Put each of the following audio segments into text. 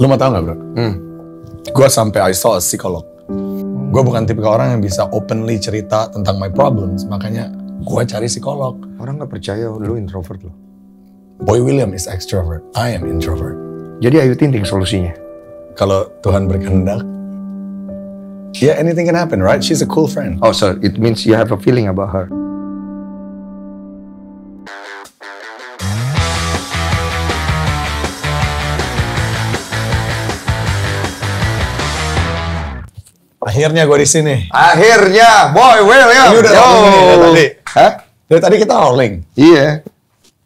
Lu mau tau gak bro? Hmm. Gue sampai I saw a psikolog. Gue bukan tipe orang yang bisa openly cerita tentang my problems. Makanya gue cari psikolog. Orang gak percaya lu introvert lo. Boy William is extrovert. I am introvert. Jadi ayo Tinting solusinya? Kalau Tuhan berkehendak, yeah anything can happen right? She's a cool friend. Oh so it means you have a feeling about her. Akhirnya gue di sini. Akhirnya, boy William. Ini udah Yo. tadi. Hah? Dari tadi kita rolling. Iya.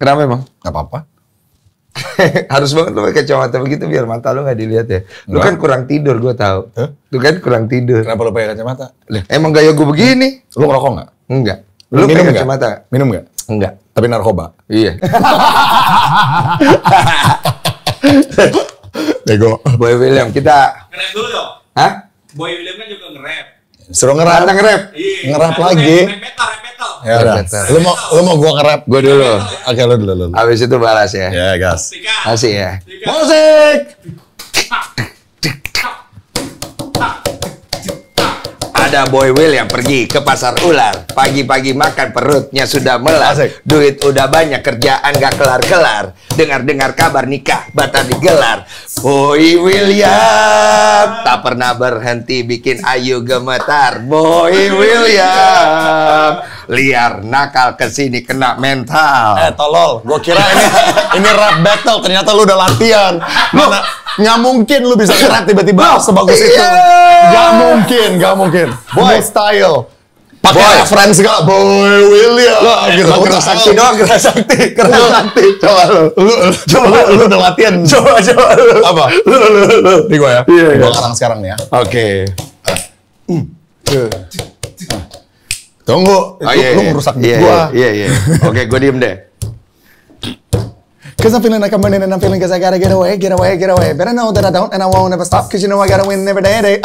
Kenapa emang? Gak apa-apa. Harus banget lo pakai kacamata begitu biar mata lo gak dilihat ya. Kan lu kan kurang tidur gue tau. Huh? kan kurang tidur. Kenapa lo pakai kacamata? Emang gaya gue begini. Lo ngerokok nggak? Enggak. lu minum kacamata? Minum nggak? Enggak. Tapi narkoba. Iya. Bego. Boy William, kita. Kenapa dulu dong. Hah? Boy William kan juga nge-rap. Suruh ngerap, ngerap, iya. ngerap lagi. rap metal. Ya udah. Lu mau, lu mau gua ngerap? Gua dulu. Ya. Oke, lu dulu, lu. Abis itu balas ya. Ya, gas. Kasih ya. Musik ada Boy Will yang pergi ke pasar ular. Pagi-pagi makan perutnya sudah melar. Duit udah banyak, kerjaan gak kelar-kelar. Dengar-dengar kabar nikah, batal digelar. Boy William tak pernah berhenti bikin Ayu gemetar. Boy William liar, nakal, kesini kena mental. Eh tolol, gue kira ini ini rap battle, ternyata lu udah latihan. Lu, nggak mungkin lu bisa kerat tiba-tiba sebagus itu. Iya. Gak mungkin, gak mungkin. Boy style. Pakai reference segala Boy William. Lo, gitu. lo gerak sakti doang, gerak sakti, gerak sakti. Coba lo, lu, coba lu, udah latihan. Coba, coba lu. Apa? Lu, lu, lu. Ini gue ya. Iya, iya. Gue sekarang sekarang nih ya. Oke. okay. Uh. Tunggu, oh, lu, iya, lu iya. merusak gue Iya, yeah, iya, yeah. Oke, okay, gue diem deh. Cause I'm feeling like I'm running and I'm feeling cause I gotta get away, get away, get away. Better know that I don't and I won't ever stop cause you know I gotta win every day. day.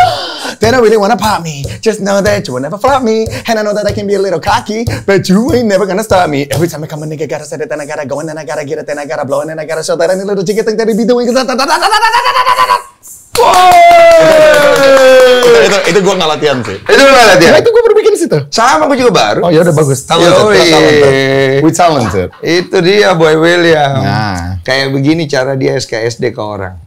they don't really wanna pop me. Just know that you will never flop me. And I know that I can be a little cocky, but you ain't never gonna stop me. Every time I come a nigga gotta set it, then I gotta go and then I gotta get it, then I gotta blow and then I gotta show that any little jiggy thing that he be doing cause I, da, da, da, Itu, itu, itu gue nggak latihan sih. Itu nggak latihan. Nah, itu gue berbikin situ. Sama gue juga baru. Oh ya udah bagus. Talented. Talented. We talented. Itu dia Boy William. Nah. Kayak begini cara dia SKSD ke orang.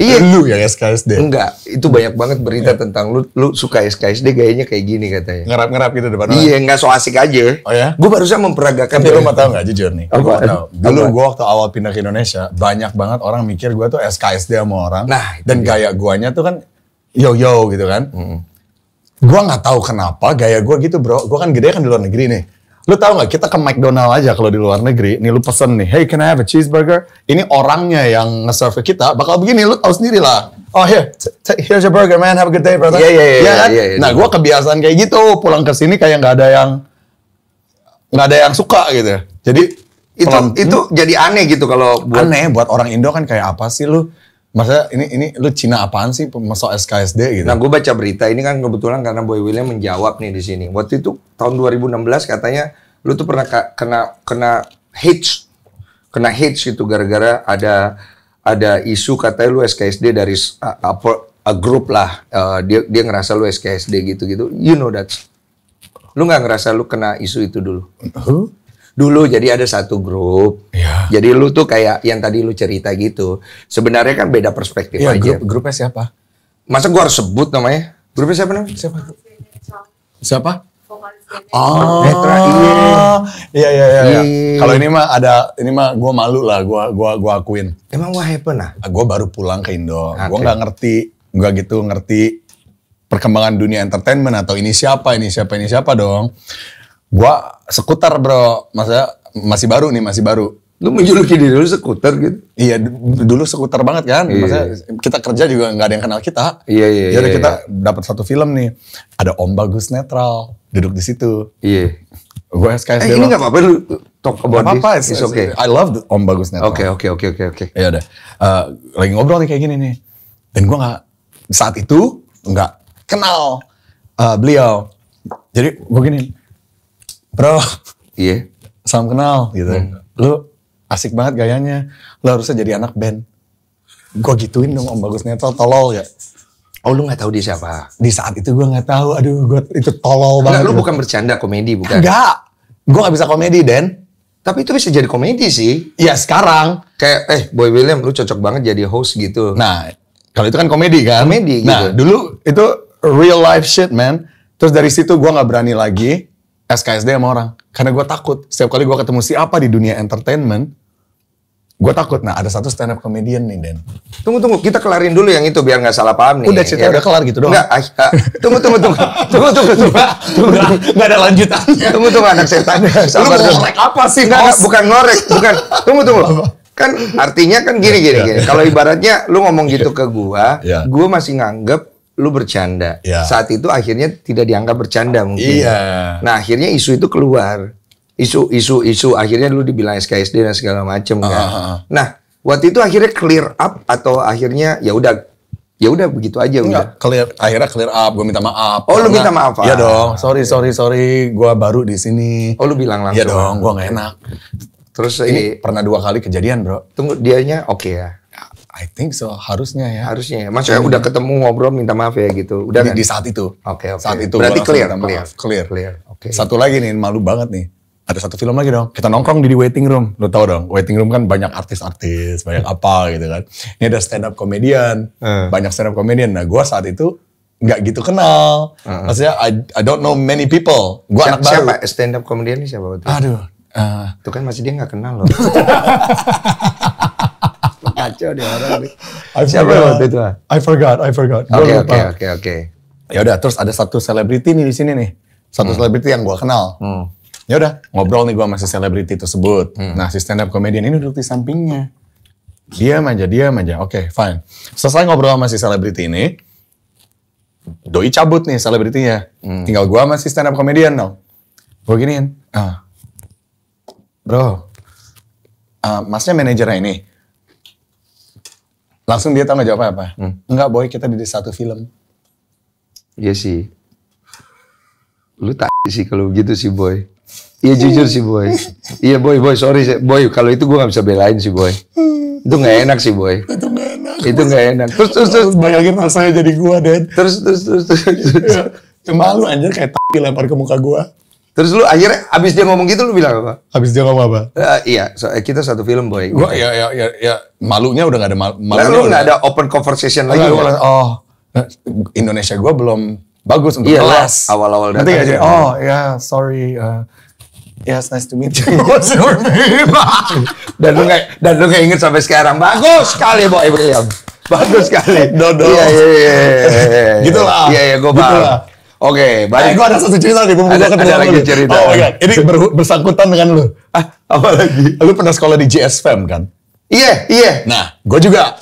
Iya. Lu yang SKSD. Enggak, itu banyak banget berita yeah. tentang lu lu suka SKSD gayanya kayak gini katanya. Ngerap-ngerap gitu depan iya, orang. Iya, enggak so asik aja. Oh ya? Gue barusan memperagakan. Tapi lu mau tau gak jujur nih? Apa? Gua tau. Dulu gue waktu awal pindah ke Indonesia, banyak banget orang mikir gue tuh SKSD sama orang. Nah, dan iya. gaya guanya tuh kan yo yo gitu kan. Mm. Gue nggak tahu kenapa gaya gue gitu bro. Gue kan gede kan di luar negeri nih Lu tahu nggak kita ke McDonald aja kalau di luar negeri, ini lu pesen nih, hey can I have a cheeseburger? Ini orangnya yang nge-serve kita, bakal begini lu tau sendiri lah. Oh here, here's your burger man, have a good day brother. Iya iya iya. Nah gue kebiasaan kayak gitu, pulang ke sini kayak nggak ada yang nggak ada yang suka gitu. Jadi itu itu hmm? jadi aneh gitu kalau aneh buat orang Indo kan kayak apa sih lu masa ini ini lu Cina apaan sih masuk SKSD gitu? Nah gue baca berita ini kan kebetulan karena Boy William menjawab nih di sini. Waktu itu tahun 2016 katanya lu tuh pernah kena kena hits kena hits gitu gara-gara ada ada isu katanya lu SKSD dari apa a, a group lah uh, dia dia ngerasa lu SKSD gitu-gitu. You know that. Lu nggak ngerasa lu kena isu itu dulu? Huh? Dulu jadi ada satu grup. Ya. Jadi lu tuh kayak yang tadi lu cerita gitu. Sebenarnya kan beda perspektif ya, aja. Grup, grupnya siapa? Masa gua harus sebut namanya? Grupnya siapa namanya? Siapa? Siapa? Oh, Netra, iya. Iya, iya, iya. iya. iya. Kalau ini mah ada, ini mah gue malu lah, gue gua, gua akuin. Emang what happen ah? ah gue baru pulang ke Indo, okay. gue nggak ngerti, gua gitu ngerti perkembangan dunia entertainment atau ini siapa, ini siapa, ini siapa dong. Gua sekuter bro, masa masih baru nih, masih baru. Lu menjuluki diri lu sekuter gitu? Iya, dulu sekuter banget kan. Iya. kita kerja juga nggak ada yang kenal kita. Iya iya. Jadi iya, kita iya. dapat satu film nih, ada Om Bagus netral duduk di situ. Iya. Gue sekali Eh, ini nggak apa-apa lu talk about apa-apa, this. It's, it's okay. I love Om Bagus netral. Oke oke oke oke oke. Ya udah. Uh, eh, lagi ngobrol nih kayak gini nih. Dan gue nggak saat itu nggak kenal uh, beliau. Jadi gue gini, bro, iya, salam kenal gitu. Hmm. Lu asik banget gayanya, lu harusnya jadi anak band. Gue gituin dong Om Bagus Netral, tolol ya. Oh lu nggak tahu dia siapa? Di saat itu gue nggak tahu. Aduh, gue itu tolol banget. lu bukan bercanda komedi bukan? Enggak. Gue nggak bisa komedi, Den. Tapi itu bisa jadi komedi sih. Ya sekarang. Kayak eh Boy William lu cocok banget jadi host gitu. Nah kalau itu kan komedi kan. Komedi. Nah gitu. dulu itu real life shit man. Terus dari situ gue nggak berani lagi. SKSD sama orang. Karena gue takut. Setiap kali gue ketemu siapa di dunia entertainment, gue takut. Nah ada satu stand up comedian nih Den. Tunggu tunggu, kita kelarin dulu yang itu biar nggak salah paham nih. Udah cerita ya, udah kan? kelar gitu doang. Enggak, uh, ah, tunggu ah. tunggu tunggu, tunggu tunggu tunggu, tunggu, nggak ada lanjutannya. Tunggu tunggu anak setan. Lu ngorek apa sih? nggak enggak, bukan ngorek, bukan. Tunggu tunggu. Kan artinya kan gini gini gini. Iya. Kalau ibaratnya lu ngomong gitu ke gua, iya. gua masih nganggep lu bercanda. Ya. Saat itu akhirnya tidak dianggap bercanda mungkin. Iya. Nah akhirnya isu itu keluar, isu-isu isu akhirnya lu dibilang SKSD dan segala macem uh ah, -huh. kan. Ah, ah. Nah waktu itu akhirnya clear up atau akhirnya ya udah ya udah begitu aja Enggak, udah. clear akhirnya clear up gue minta maaf oh lu minta maaf ya dong sorry sorry sorry gue baru di sini oh lu bilang langsung ya dong gue gak enak terus ini, ini pernah dua kali kejadian bro tunggu dianya oke okay ya I think so harusnya ya. Harusnya ya. Mas ya udah iya. ketemu ngobrol minta maaf ya gitu. Udah di, kan? di saat itu. Oke okay, oke. Okay. Saat itu berarti clear, minta maaf. clear. Clear. Oke. Okay. Satu lagi nih malu banget nih. Ada satu film lagi dong. Kita nongkrong di, waiting room. Lo tau dong, waiting room kan banyak artis-artis, banyak hmm. apa gitu kan. Ini ada stand up comedian. Hmm. banyak stand up comedian. Nah, gua saat itu nggak gitu kenal. Hmm. Maksudnya I, I don't know many people. Gua anak baru. Siapa stand up comedian komedian siapa waktu itu? Aduh. Uh. Tuh kan masih dia nggak kenal loh. kacau deh orang. I Siapa forgot, waktu itu? Ah? I forgot, I forgot. Oke oke oke oke. Ya udah, terus ada satu selebriti nih di sini nih. Satu hmm. selebriti hmm. yang gue kenal. Hmm. Ya udah, ngobrol nih gue sama si selebriti tersebut. Hmm. Nah, si stand up comedian ini duduk di sampingnya. Dia manja, dia manja. Oke, okay, fine. Selesai ngobrol sama si selebriti ini, doi cabut nih selebritinya. Hmm. Tinggal gue sama si stand up comedian dong. Gue giniin, ah, bro, uh, masnya manajernya ini. Langsung dia tahu nggak jawabnya apa? Hmm. Enggak boy, kita di satu film. Iya sih. Lu tak sih kalau begitu sih boy. Iya jujur sih boy. Iya boy boy sorry sih boy kalau itu gue nggak bisa belain sih boy. Itu nggak enak sih boy. Itu nggak enak. Itu nggak enak. Terus terus terus bayangin rasanya jadi gue dan. Terus terus terus terus. terus. Ya, malu anjir kayak tak lempar ke muka gue. Terus lu akhirnya abis dia ngomong gitu lu bilang apa? Abis dia ngomong apa? Uh, iya, so, eh, kita satu film boy. Gua ya ya ya, ya malunya udah gak ada mal malunya. Lalu nggak ada open conversation lagi. ya? Oh, eh, Indonesia gua belum bagus untuk Iyalah, kelas. Awal-awal Nanti aja. Oh ya, yeah, sorry. Uh, yes, ya, nice to meet you. What's your name? dan lu nggak dan lu nggak inget sampai sekarang. Bagus sekali boy Ibrahim Bagus sekali. Dodo. Iya iya iya. iya, iya, iya. Gitulah. Iya iya gua paham. Oke, okay, baik. Eh, gue ada satu cerita nih, gue ada, ada lagi cerita. Oh ya. Ini ber, bersangkutan dengan lu. Ah, apa lagi? Lu pernah sekolah di GSFM kan? Iya, iya. Nah, gue juga.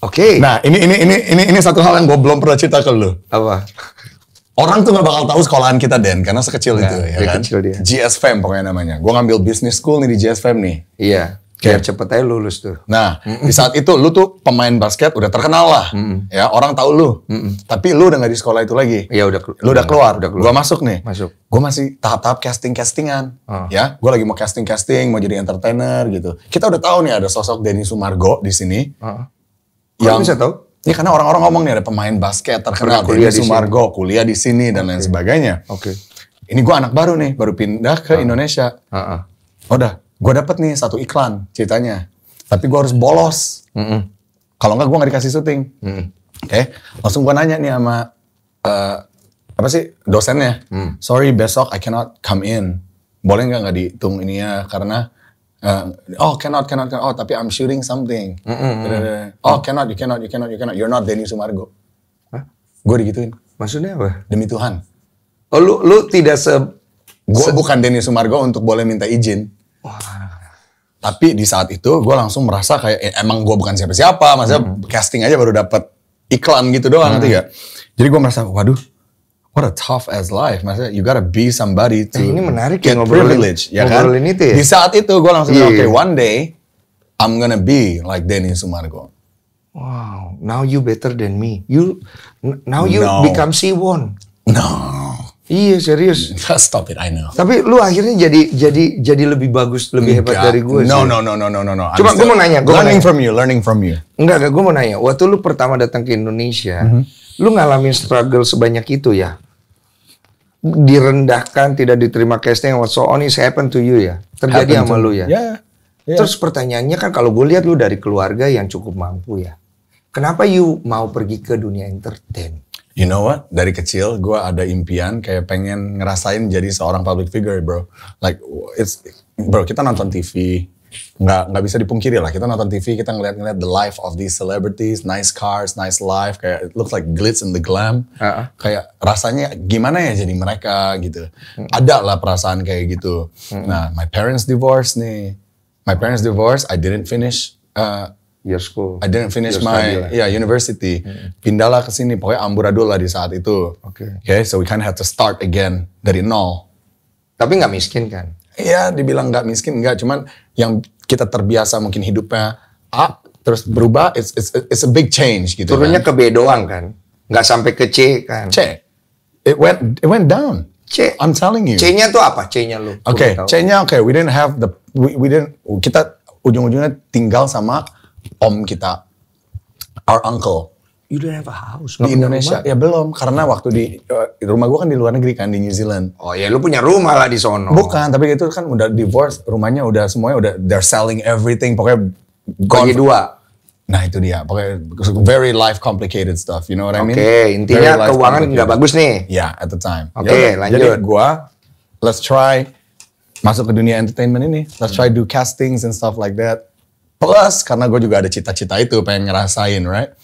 Oke. Okay. Nah, ini ini ini ini ini satu hal yang gue belum pernah cerita ke lu. Apa? Orang tuh gak bakal tahu sekolahan kita Den karena sekecil nah, itu ya kan. Kecil dia. GSFM pokoknya namanya. Gue ngambil business school nih di GSFM nih. Iya. Biar cepet aja lulus tuh. Nah, mm -mm. di saat itu lu tuh pemain basket udah terkenal lah. Mm -mm. Ya, orang tahu lu. Mm -mm. Tapi lu udah gak di sekolah itu lagi. Iya, udah lu udah keluar. Udah keluar. Gua masuk nih. Masuk. Gua masih tahap-tahap casting-castingan. Oh. Ya, gua lagi mau casting-casting, mau jadi entertainer gitu. Kita udah tahu nih ada sosok Denny Sumargo di sini. Oh. Yang bisa tahu? Ya karena orang-orang ngomong nih ada pemain basket terkenal Denny Sumargo, kuliah di sini dan okay. lain sebagainya. Oke. Okay. Ini gua anak baru nih, baru pindah ke uh. Indonesia. Uh -uh. Udah, gue dapet nih satu iklan ceritanya tapi gue harus bolos mm -mm. kalau nggak gue nggak dikasih syuting mm oke okay. langsung gue nanya nih sama uh, apa sih dosennya mm. sorry besok I cannot come in boleh nggak nggak dihitung ini ya karena uh, oh cannot, cannot cannot oh tapi I'm shooting something mm -mm. oh cannot you cannot you cannot you cannot you're not Denny Sumargo huh? gue digituin maksudnya apa demi Tuhan oh lu lu tidak se gue bukan Denny Sumargo untuk boleh minta izin Wah. Tapi di saat itu gue langsung merasa kayak eh, emang gue bukan siapa-siapa, maksudnya hmm. casting aja baru dapat iklan gitu doang hmm. nanti ya. Jadi gue merasa waduh What a tough as life, maksudnya you gotta be somebody to eh, ini menarik get ya ngobrolin, privilege, ya kan? itu ya? Di saat itu gue langsung yeah. oke okay, one day I'm gonna be like Denny Sumargo. Wow, now you better than me. You now you no. become Siwon. No. Iya serius. Stop it, I know. Tapi lu akhirnya jadi jadi jadi lebih bagus, lebih hebat enggak. dari gue. No, sih. no, no, no, no, no, no. Cuma gue mau nanya. Gua learning nanya. from you, learning from you. Enggak, enggak. Gue mau nanya. Waktu lu pertama datang ke Indonesia, mm -hmm. lu ngalamin struggle sebanyak itu ya? Direndahkan, tidak diterima casting, what so on is happen to you ya? Terjadi sama lu ya? Yeah. yeah. Terus pertanyaannya kan kalau gue lihat lu dari keluarga yang cukup mampu ya, kenapa you mau pergi ke dunia entertain? You know what? Dari kecil gue ada impian kayak pengen ngerasain jadi seorang public figure, bro. Like it's bro kita nonton TV nggak nggak bisa dipungkiri lah kita nonton TV kita ngeliat-ngeliat the life of these celebrities nice cars nice life kayak it looks like glitz and the glam uh -huh. kayak rasanya gimana ya jadi mereka gitu hmm. ada lah perasaan kayak gitu hmm. nah my parents divorce nih my parents divorce I didn't finish uh, year school. I didn't finish year my study, yeah university. Hmm. Pindahlah ke sini, pokoknya amburadul lah di saat itu. Oke. Okay. Okay, so we kind of have to start again dari nol. Tapi nggak miskin kan? Iya, dibilang nggak miskin nggak, cuman yang kita terbiasa mungkin hidupnya A terus berubah, it's it's it's a big change gitu. Turunnya kan? ke B doang kan, nggak sampai ke C kan? C. It went it went down. C. I'm telling you. C-nya tuh apa? C-nya lu. Oke, okay, C-nya oke. Okay, we didn't have the we, we didn't kita ujung-ujungnya tinggal sama om kita, our uncle. You don't have a house di Indonesia? Rumah? Ya belum, karena waktu di eh, rumah gue kan di luar negeri kan di New Zealand. Oh ya, lu punya rumah lah di sono. Bukan, tapi itu kan udah divorce, rumahnya udah semuanya udah they're selling everything, pokoknya bagi dua. Nah itu dia, pokoknya very life complicated stuff, you know what I mean? Oke, okay, intinya keuangan nggak bagus nih. Ya, yeah, at the time. Oke, okay, ya, lanjut. Jadi gua, let's try masuk ke dunia entertainment ini, let's try do castings and stuff like that plus karena gue juga ada cita-cita itu pengen ngerasain right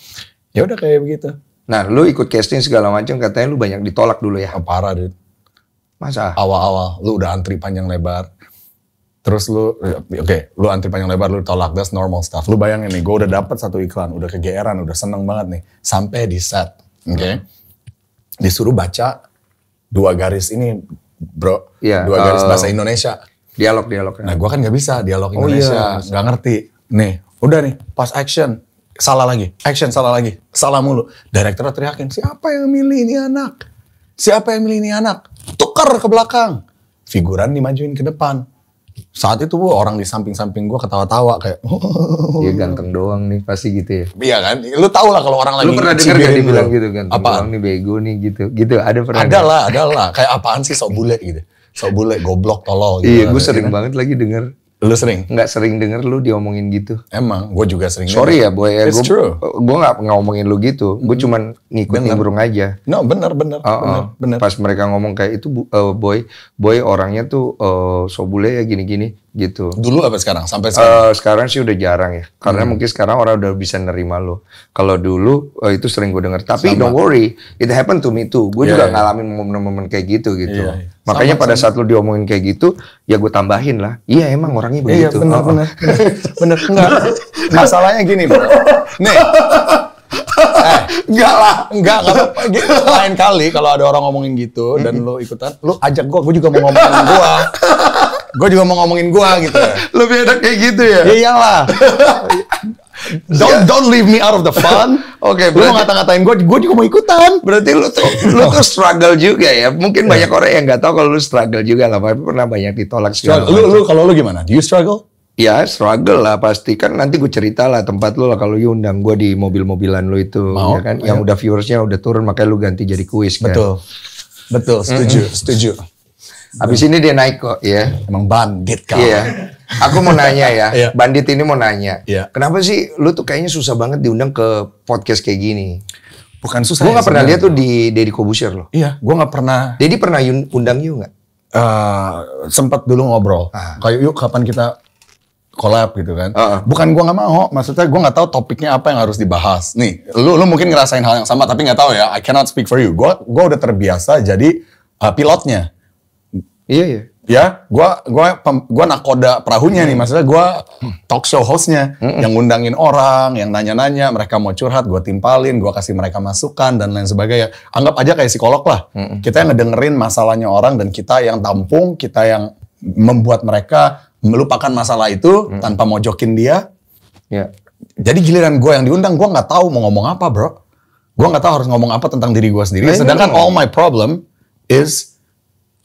ya udah kayak begitu nah lu ikut casting segala macam katanya lu banyak ditolak dulu ya oh, parah deh masa awal-awal lu udah antri panjang lebar terus lu ya, oke okay, lu antri panjang lebar lu tolak that's normal stuff lu bayangin nih gue udah dapat satu iklan udah kegeeran udah seneng banget nih sampai di set oke okay? disuruh baca dua garis ini bro yeah, dua garis uh, bahasa Indonesia dialog dialog nah gue kan nggak bisa dialog oh, iya, Indonesia nggak iya. ngerti Nih, udah nih, pas action, salah lagi. Action salah lagi. Salah mulu. Direktur teriakin, siapa yang milih ini anak? Siapa yang milih ini anak? Tukar ke belakang. Figuran dimajuin ke depan. Saat itu bu, orang di samping-samping gue ketawa-tawa kayak. Iya ganteng doang nih pasti gitu ya. Iya kan, lu tau lah kalau orang lagi. Lu pernah denger gak dibilang gitu kan apaan? nih bego nih gitu, gitu ada pernah. Ada lah, ada lah. Kayak apaan sih sok bule gitu, sok bule goblok tolol. Gitu. Iya, kan, gue ya sering kan? banget lagi denger Lu sering? Nggak sering denger lu diomongin gitu. Emang, gue juga sering Sorry denger. ya boy, ya, gue true. gue gak ngomongin lu gitu. Gue cuman ngikutin bener. burung aja. No, bener, bener, uh -uh. bener, Pas mereka ngomong kayak itu, uh, boy, boy orangnya tuh uh, so bule ya gini-gini gitu. Dulu apa sekarang? Sampai eh, sekarang? Uh, sekarang sih udah jarang ya, karena hmm. mungkin sekarang orang udah bisa nerima lo. Kalau dulu uh, itu sering gue denger. Tapi sama. don't worry, it happened to me too. Gue yeah, juga yeah. ngalamin momen-momen kayak gitu gitu. Yeah, yeah. Makanya sama, pada sama. saat lo diomongin kayak gitu, ya gue tambahin lah. Iya emang orangnya iya, begitu. Iya bener oh, benar. benar enggak. Masalahnya gini bro. Nih. Eh, enggak lah, enggak lah lain kali kalau ada orang ngomongin gitu dan lo ikutan, lo ajak gue gue juga mau ngomongin gua gue juga mau ngomongin gue gitu. Ya. Lebih enak kayak gitu ya? Iya iyalah. don't ya. don't leave me out of the fun. Oke, okay, lu ngata-ngatain gue, gue juga mau ikutan. Berarti lu tuh lu tuh struggle juga ya. Mungkin yeah. banyak orang yang nggak tahu kalau lu struggle juga lah. Tapi pernah banyak ditolak. Struggle. Lu, lu kalau lu gimana? Do you struggle? Ya struggle lah pasti kan nanti gue cerita lah tempat lo lah kalau lu undang gue di mobil-mobilan lo itu ya kan yang udah viewersnya udah turun makanya lo ganti jadi kuis kan. Betul, betul, setuju, setuju. Habis ini dia naik kok, ya. Emang bandit kan. Iya. Aku mau nanya ya, yeah. bandit ini mau nanya. Yeah. Kenapa sih lu tuh kayaknya susah banget diundang ke podcast kayak gini? Bukan susah. Gua ya nggak ya, pernah lihat tuh di Deddy Kobusher loh. Iya, Gua nggak pernah. Deddy pernah undang you nggak? Uh, eh, sempat dulu ngobrol. Uh. Kayak yuk kapan kita kolab gitu kan. Uh -uh. Bukan gua nggak mau, maksudnya gua nggak tahu topiknya apa yang harus dibahas. Nih, lu lu mungkin ngerasain hal yang sama tapi nggak tahu ya. I cannot speak for you. Gua gua udah terbiasa jadi uh, pilotnya. Iya iya. Ya, gua gua gua nakoda perahunya nih, maksudnya gua talk show hostnya yang ngundangin orang, yang nanya-nanya, mereka mau curhat, gua timpalin, gua kasih mereka masukan dan lain sebagainya. Anggap aja kayak psikolog lah. kita yang ngedengerin masalahnya orang dan kita yang tampung, kita yang membuat mereka melupakan masalah itu tanpa mojokin dia. Ya. Jadi giliran gua yang diundang, gua nggak tahu mau ngomong apa, bro. Gua nggak tahu harus ngomong apa tentang diri gua sendiri. Nah, iya. Sedangkan all my problem is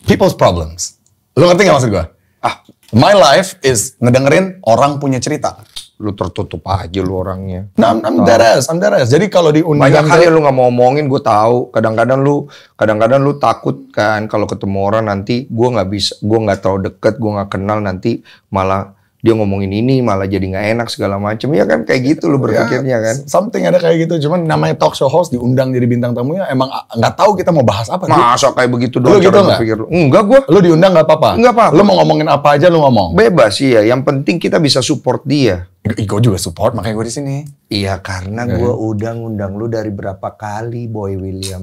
people's problems. Lu ngerti gak maksud gue? Ah, my life is ngedengerin orang punya cerita. Lu tertutup aja lu orangnya. Nah, I'm, I'm that ah. deras, I'm deras. Jadi kalau diundang banyak kali lu gak mau ngomongin, gue tahu. Kadang-kadang lu, kadang-kadang lu takut kan kalau ketemu orang nanti gue gak bisa, gue gak terlalu deket, gue gak kenal nanti malah dia ngomongin ini malah jadi nggak enak segala macam ya kan kayak gitu lo ya, berpikirnya kan something ada kayak gitu cuman namanya talk show host diundang jadi bintang tamunya emang nggak tahu kita mau bahas apa masa kayak begitu dong lo gitu gak? pikir enggak gua lo diundang nggak apa-apa nggak apa, lo mau ngomongin apa aja lo ngomong bebas iya yang penting kita bisa support dia Iko juga support makanya gue di sini iya karena gue eh. udah ngundang lo dari berapa kali boy William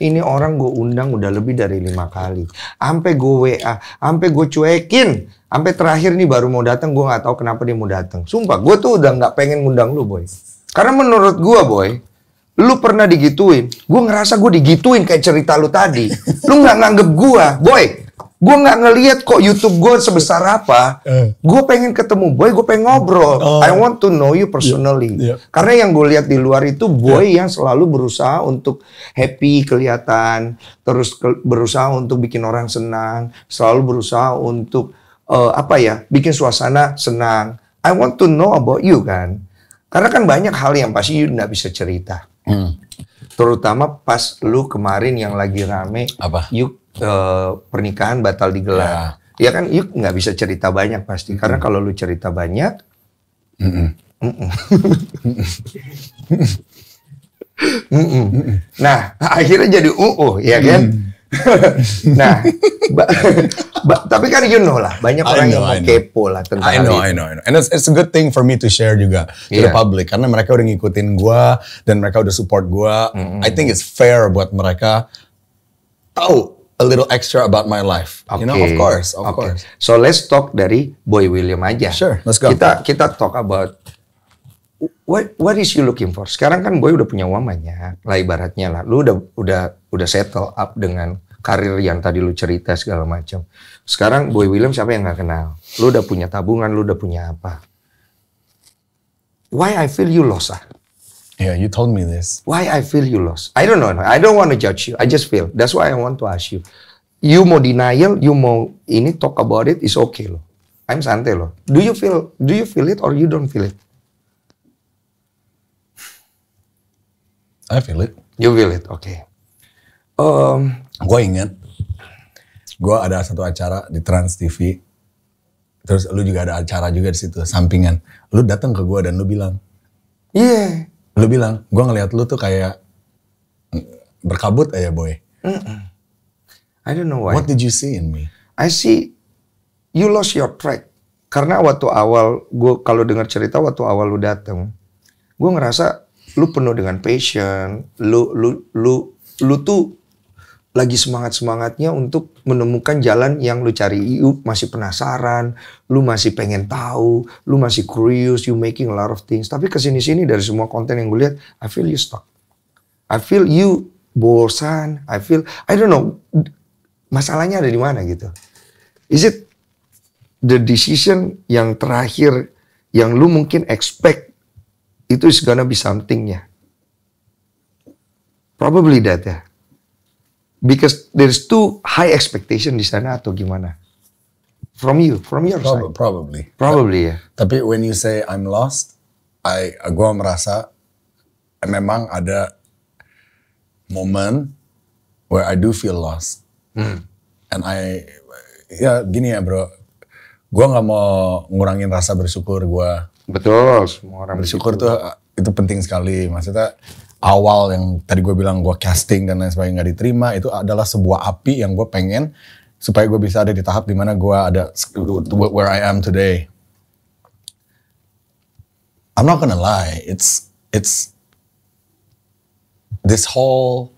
ini orang gue undang udah lebih dari lima kali. ampe gue WA, ampe gue cuekin. ampe terakhir nih baru mau datang, gue nggak tahu kenapa dia mau datang. Sumpah, gue tuh udah nggak pengen ngundang lu, boy. Karena menurut gue, boy, lu pernah digituin. Gue ngerasa gue digituin kayak cerita lu tadi. Lu nggak nganggep gue, boy. Gue nggak ngeliat kok YouTube gue sebesar apa. Eh. Gue pengen ketemu Boy, gue pengen ngobrol. Oh. I want to know you personally. Yeah. Yeah. Karena yang gue lihat di luar itu Boy yeah. yang selalu berusaha untuk happy kelihatan, terus ke berusaha untuk bikin orang senang, selalu berusaha untuk uh, apa ya, bikin suasana senang. I want to know about you kan. Karena kan banyak hal yang pasti you nggak bisa cerita. Hmm. Terutama pas lu kemarin yang lagi rame, apa? you Eh, pernikahan batal digelar. Ya, ya kan, yuk nggak bisa cerita banyak pasti. Karena Karena kalau lu cerita banyak, mm -mm. Mm -mm. nah akhirnya jadi uh, -uh ya kan? nah, ba, ba, tapi kan you know lah, banyak orang know, yang kepo lah tentang I know, I know, I know. And it's, it's a good thing for me to share juga yeah. to the iya. public karena mereka udah ngikutin gua dan mereka udah support gua. Mm -hmm. I think it's fair buat mereka tahu a little extra about my life. Okay. You know, of course, of okay. course. So let's talk dari Boy William aja. Sure, let's go. Kita kita talk about what what is you looking for? Sekarang kan Boy udah punya uang banyak, lah ibaratnya lah. Lu udah udah udah settle up dengan karir yang tadi lu cerita segala macam. Sekarang Boy William siapa yang nggak kenal? Lu udah punya tabungan, lu udah punya apa? Why I feel you lost ah? Yeah, you told me this. Why I feel you lost? I don't know. I don't want to judge you. I just feel. That's why I want to ask you. You mau denial, you mau ini talk about it is okay loh. I'm santai loh. Do you feel do you feel it or you don't feel it? I feel it. You feel it, Okay. Um, gue inget, gue ada satu acara di Trans TV. Terus lu juga ada acara juga di situ sampingan. Lu datang ke gue dan lu bilang, iya, yeah, lu bilang gue ngeliat lu tuh kayak berkabut aja boy mm -mm. I don't know why what did you see in me I see you lost your track karena waktu awal gue kalau dengar cerita waktu awal lu dateng gue ngerasa lu penuh dengan passion lu lu lu lu tuh lagi semangat-semangatnya untuk menemukan jalan yang lu cari. Lu masih penasaran, lu masih pengen tahu, lu masih curious, you making a lot of things. Tapi kesini-sini dari semua konten yang gue lihat, I feel you stuck. I feel you bosan, I feel, I don't know, masalahnya ada di mana gitu. Is it the decision yang terakhir yang lu mungkin expect itu is gonna be something ya? Probably that ya because there's too high expectation di sana atau gimana? From you, from your probably, side. Probably. Probably ya. Yeah. Tapi when you say I'm lost, I gua merasa memang ada moment where I do feel lost. Hmm. And I ya gini ya, Bro. Gua nggak mau ngurangin rasa bersyukur gua. Betul, semua orang bersyukur begitu. tuh uh, itu penting sekali. Maksudnya awal yang tadi gue bilang gue casting dan lain sebagainya nggak diterima itu adalah sebuah api yang gue pengen supaya gue bisa ada di tahap dimana gue ada where I am today. I'm not gonna lie, it's it's this whole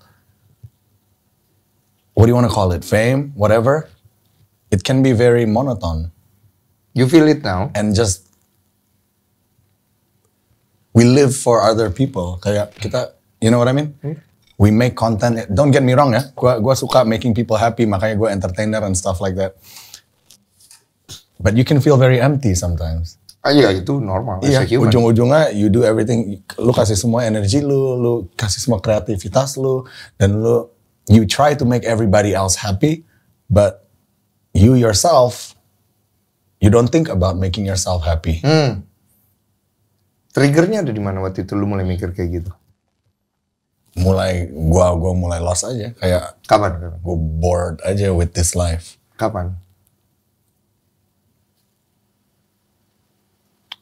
what do you want to call it fame whatever it can be very monotone you feel it now and just we live for other people. Kayak kita, you know what I mean? Hmm. We make content. Don't get me wrong ya. Gua gua suka making people happy, makanya gua entertainer and stuff like that. But you can feel very empty sometimes. Ah, iya itu normal. Iya. Ujung-ujungnya you do everything. Lu kasih semua energi lu, lu kasih semua kreativitas lu, dan lu you try to make everybody else happy, but you yourself you don't think about making yourself happy. Hmm. Triggernya ada di mana waktu itu lu mulai mikir kayak gitu? Mulai gua gua mulai lost aja kayak kapan? Gua bored aja with this life. Kapan?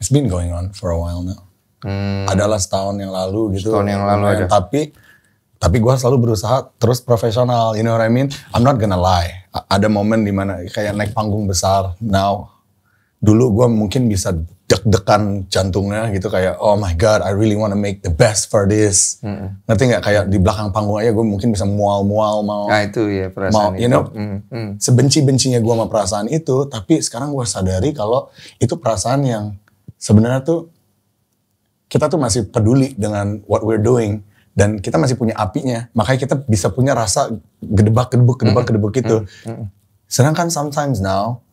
It's been going on for a while now. Hmm. Adalah setahun yang lalu gitu. Setahun yang lalu aja. Tapi tapi gue selalu berusaha terus profesional, you know what I mean? I'm not gonna lie. ada momen dimana kayak naik panggung besar. Now, dulu gue mungkin bisa deg-degan jantungnya gitu kayak oh my god I really wanna make the best for this mm -hmm. ngerti nggak kayak di belakang panggung aja gue mungkin bisa mual-mual mau nah itu ya perasaan mau, itu. you know mm-hmm. mm -hmm. sebenci-bencinya gue sama perasaan itu tapi sekarang gue sadari kalau itu perasaan yang sebenarnya tuh kita tuh masih peduli dengan what we're doing dan kita masih punya apinya makanya kita bisa punya rasa gedebak gedebuk gedebak mm -hmm. gedebuk gitu mm -hmm. sedangkan sometimes now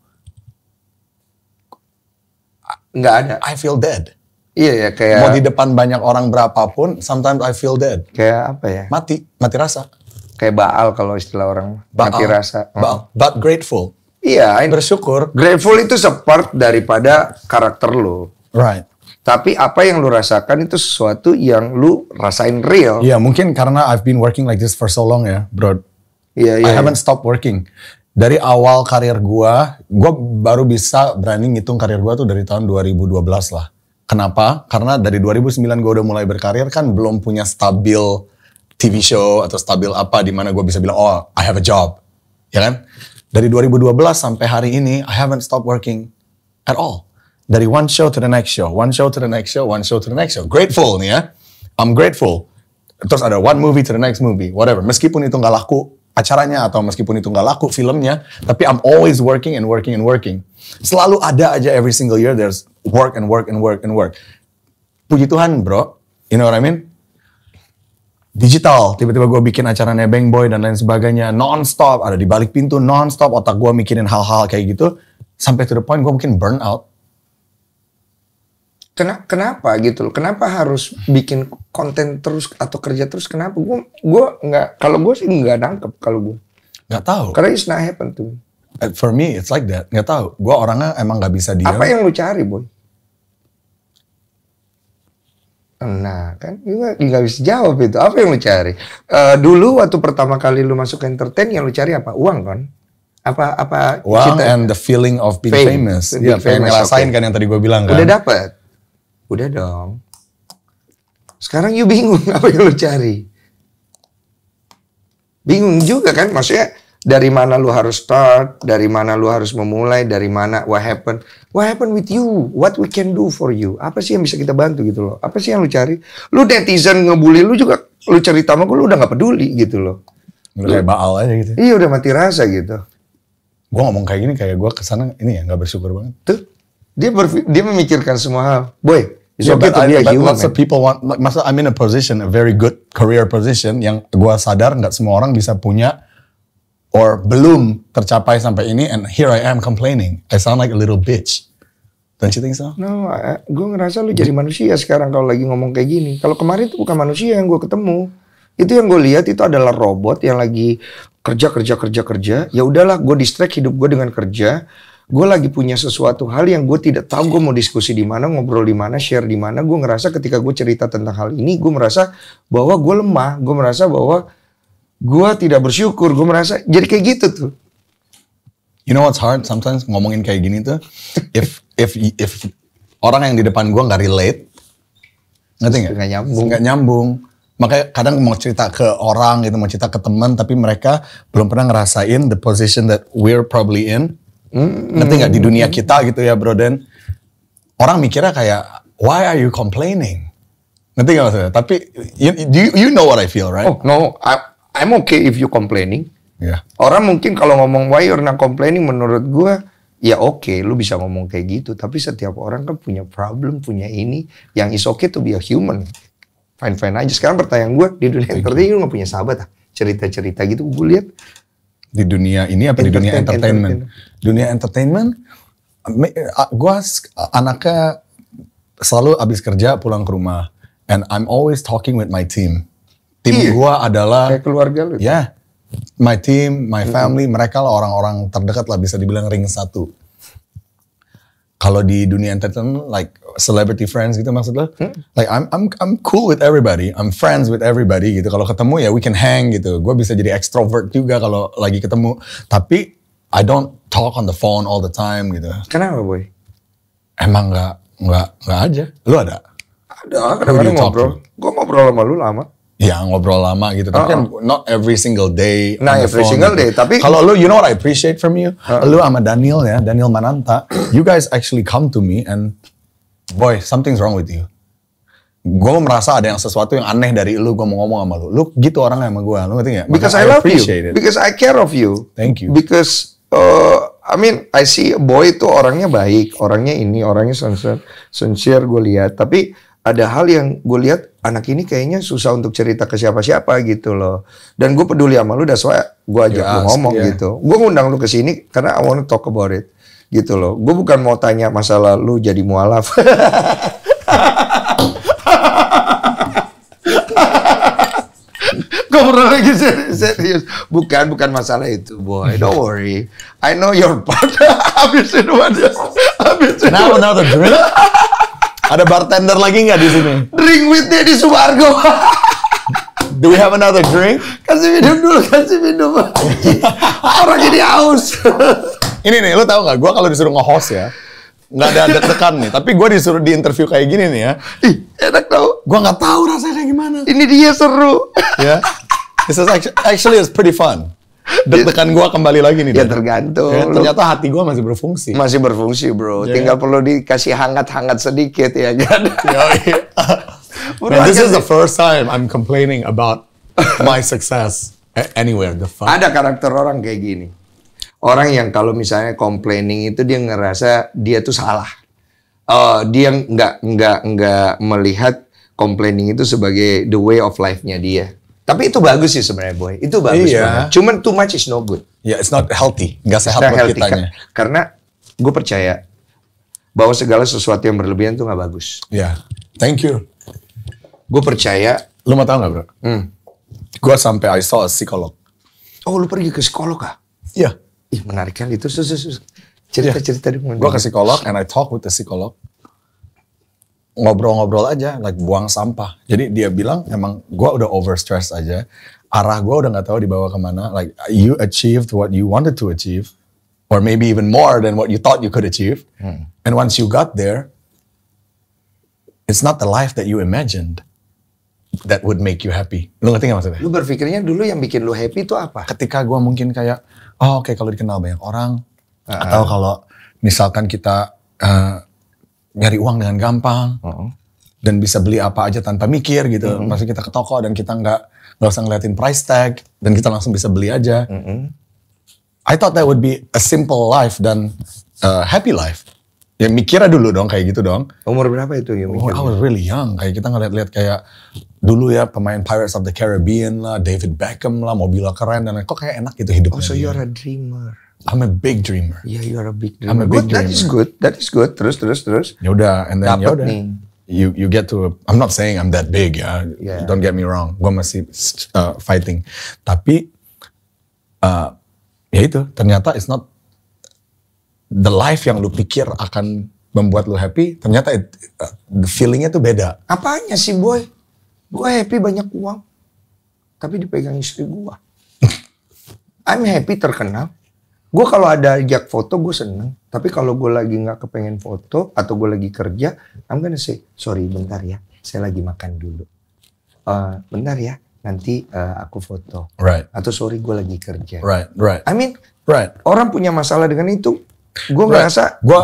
nggak ada. I feel dead. Iya ya kayak mau di depan banyak orang berapapun, sometimes I feel dead. Kayak apa ya? Mati, mati rasa. Kayak baal kalau istilah orang baal, mati rasa. Hmm. but grateful. Iya, bersyukur. Grateful itu support daripada karakter lo. Right. Tapi apa yang lu rasakan itu sesuatu yang lu rasain real. Iya, yeah, mungkin karena I've been working like this for so long ya, bro. Iya, yeah, Yeah, I haven't yeah. stopped working dari awal karir gue, gue baru bisa berani ngitung karir gue tuh dari tahun 2012 lah. Kenapa? Karena dari 2009 gue udah mulai berkarir kan belum punya stabil TV show atau stabil apa di mana gue bisa bilang oh I have a job, ya kan? Dari 2012 sampai hari ini I haven't stopped working at all. Dari one show to the next show, one show to the next show, one show to the next show. Grateful nih ya, I'm grateful. Terus ada one movie to the next movie, whatever. Meskipun itu nggak laku, acaranya atau meskipun itu nggak laku filmnya, tapi I'm always working and working and working. Selalu ada aja every single year there's work and work and work and work. Puji Tuhan bro, you know what I mean? Digital, tiba-tiba gue bikin acaranya Bang Boy dan lain sebagainya, non-stop, ada di balik pintu, non-stop, otak gue mikirin hal-hal kayak gitu, sampai to the point gue mungkin burn out, kena, kenapa gitu loh kenapa harus bikin konten terus atau kerja terus kenapa gue gue nggak kalau gue sih nggak nangkep kalau gue nggak tahu karena it's not happen to me eh, for me it's like that nggak tahu gue orangnya emang nggak bisa diam apa yang lu cari boy Nah kan Gue nggak bisa jawab itu. Apa yang lu cari? Uh, dulu waktu pertama kali lu masuk entertain yang lu cari apa? Uang kan? Apa apa? Uang and the feeling of being fame. famous. Being iya, famous. Ngerasain okay. kan yang tadi gue bilang kan. Udah dapet. Udah dong. Sekarang you bingung apa yang lu cari. Bingung juga kan maksudnya dari mana lu harus start, dari mana lu harus memulai, dari mana what happen, what happen with you, what we can do for you, apa sih yang bisa kita bantu gitu loh, apa sih yang lu cari, lu netizen ngebully lu juga, lu cerita sama gue lu udah nggak peduli gitu loh. Udah kayak baal aja gitu. Iya udah mati rasa gitu. Gue ngomong kayak gini kayak gue kesana ini ya nggak bersyukur banget. Tuh dia dia memikirkan semua hal, boy So, but, I, but human, lots man. of people want, like, masa I'm in a position, a very good career position yang gua sadar nggak semua orang bisa punya or belum tercapai sampai ini and here I am complaining. I sound like a little bitch. Don't you think so? No, I, gue ngerasa lu jadi manusia sekarang kalau lagi ngomong kayak gini. Kalau kemarin itu bukan manusia yang gue ketemu. Itu yang gue lihat itu adalah robot yang lagi kerja kerja kerja kerja. Ya udahlah, gue distract hidup gue dengan kerja gue lagi punya sesuatu hal yang gue tidak tahu gue mau diskusi di mana, ngobrol di mana, share di mana. Gue ngerasa ketika gue cerita tentang hal ini, gue merasa bahwa gue lemah, gue merasa bahwa gue tidak bersyukur, gue merasa jadi kayak gitu tuh. You know what's hard sometimes ngomongin kayak gini tuh, if if if orang yang di depan gue nggak relate, ngerti nggak? Nggak nyambung. Nggak nyambung. Makanya kadang mau cerita ke orang gitu, mau cerita ke teman, tapi mereka belum pernah ngerasain the position that we're probably in Mm, Ngerti nggak di dunia kita gitu ya bro Dan? Orang mikirnya kayak why are you complaining? Nanti gak maksudnya? Tapi you, you, you know what I feel, right? Oh no, I, I'm okay if you complaining. Yeah. Orang mungkin kalau ngomong why you're not complaining, menurut gue ya oke, okay, lu bisa ngomong kayak gitu. Tapi setiap orang kan punya problem, punya ini, yang is okay to be a human. Fine fine aja. Sekarang pertanyaan gue di dunia entertainment lu gak punya sahabat ah? Cerita-cerita gitu gue lihat di dunia ini apa di dunia entertainment? Dunia entertainment, gue anaknya selalu abis kerja pulang ke rumah, and I'm always talking with my team. Tim iya. gue adalah kayak keluarga lu. Ya, yeah, my team, my family, mm -hmm. mereka lah orang-orang terdekat lah bisa dibilang ring satu kalau di dunia entertainment like celebrity friends gitu maksud lo hmm? like I'm I'm I'm cool with everybody I'm friends with everybody gitu kalau ketemu ya we can hang gitu gue bisa jadi extrovert juga kalau lagi ketemu tapi I don't talk on the phone all the time gitu kenapa boy emang nggak nggak nggak aja Lo ada ada kadang-kadang ngobrol gue ngobrol sama lu lama Ya ngobrol lama gitu, tapi uh -uh. kan uh-uh. not every single day. Nah every phone, single gitu. day, tapi kalau lu, you know what I appreciate from you, uh -uh. lu sama Daniel ya, Daniel Mananta, you guys actually come to me and boy something's wrong with you. Gue merasa ada yang sesuatu yang aneh dari lu, gue mau ngomong sama lu. Lu gitu orang sama gue, lu ngerti gak? Because I, I love you, it. because I care of you. Thank you. Because uh, I mean, I see boy itu orangnya baik, orangnya ini, orangnya sincere, sincere gue lihat. Tapi ada hal yang gue lihat anak ini kayaknya susah untuk cerita ke siapa-siapa gitu loh. Dan gue peduli sama lu, udah soalnya gue ajak lu ngomong yeah. gitu. Gue ngundang lu ke sini karena I wanna talk about it gitu loh. Gue bukan mau tanya masalah lu jadi mualaf. lagi serius. Bukan, bukan masalah itu, boy. Don't worry. I know your part. Habisin wadah. Habisin Now another drink? Ada bartender lagi nggak di sini? Drink with di Subargo. Do we have another drink? Kasih minum dulu, kasih minum. Orang jadi haus. Ini nih, lo tau nggak? Gua kalau disuruh nge-host ya, nggak ada deg tekan nih. Tapi gue disuruh di interview kayak gini nih ya. Ih, enak tau. Gue nggak tau rasanya gimana. Ini dia seru. Ya. Yeah. This is actually, actually it's pretty fun. Deg-degan gue kembali lagi nih. Ya dan. tergantung. Ya, ternyata hati gue masih berfungsi. Masih berfungsi bro. Yeah. Tinggal perlu dikasih hangat-hangat sedikit ya kan. Iya. Man, this is the first time I'm complaining about my success anywhere the fuck. Ada karakter orang kayak gini. Orang yang kalau misalnya complaining itu dia ngerasa dia tuh salah. Uh, dia nggak nggak nggak melihat complaining itu sebagai the way of life-nya dia. Tapi itu bagus sih sebenarnya boy. Itu bagus iya. Cuman too much is no good. Ya, yeah, it's not healthy. Gak sehat buat healthy. kitanya. Karena gue percaya bahwa segala sesuatu yang berlebihan itu gak bagus. Ya, yeah. thank you. Gue percaya. Lu mau tau gak bro? Hmm. Gue sampai I saw a psikolog. Oh lu pergi ke psikolog kah? Iya. Yeah. Ih menarik kan itu. Cerita-cerita. Yeah. Cerita, iya. gue ke psikolog and I talk with the psikolog ngobrol-ngobrol aja, like buang sampah. Jadi dia bilang emang gue udah overstressed aja, arah gue udah nggak tahu dibawa kemana. Like you achieved what you wanted to achieve, or maybe even more than what you thought you could achieve. Hmm. And once you got there, it's not the life that you imagined that would make you happy. Lu ngerti gak maksudnya? Lu berpikirnya dulu yang bikin lu happy itu apa? Ketika gue mungkin kayak, oh oke okay, kalau dikenal banyak orang, uh ah. -huh. atau kalau misalkan kita uh, nyari uang dengan gampang uh-huh. dan bisa beli apa aja tanpa mikir gitu. Uh-huh. Maksudnya kita ke toko dan kita nggak nggak usah ngeliatin price tag dan kita langsung bisa beli aja. Uh-huh. I thought that would be a simple life dan uh, happy life. Ya mikirnya dulu dong kayak gitu dong. Umur berapa itu ya Oh, I was really young. Kayak kita ngeliat-liat kayak dulu ya pemain Pirates of the Caribbean lah, David Beckham lah, mobilnya keren dan kok kayak enak gitu hidupnya. Oh, so you're a dreamer. I'm a big dreamer. Yeah, you are a big dreamer. I'm a big dreamer. That is good. That is good. Terus terus terus. Ya and then ya udah. You you get to. A, I'm not saying I'm that big ya. Yeah. Don't get me wrong. Gue masih uh, fighting. Tapi uh, ya itu ternyata it's not the life yang lu pikir akan membuat lu happy. Ternyata it, uh, the feelingnya tuh beda. Apanya sih boy? Gue happy banyak uang, tapi dipegang istri gue. I'm happy terkenal, Gue kalau ada ajak foto gue seneng, tapi kalau gue lagi nggak kepengen foto atau gue lagi kerja, I'm gonna say sorry bentar ya, saya lagi makan dulu. Uh, bentar ya, nanti uh, aku foto. Right. Atau sorry gue lagi kerja. Right, right. I mean, right. Orang punya masalah dengan itu. Gue right. merasa gue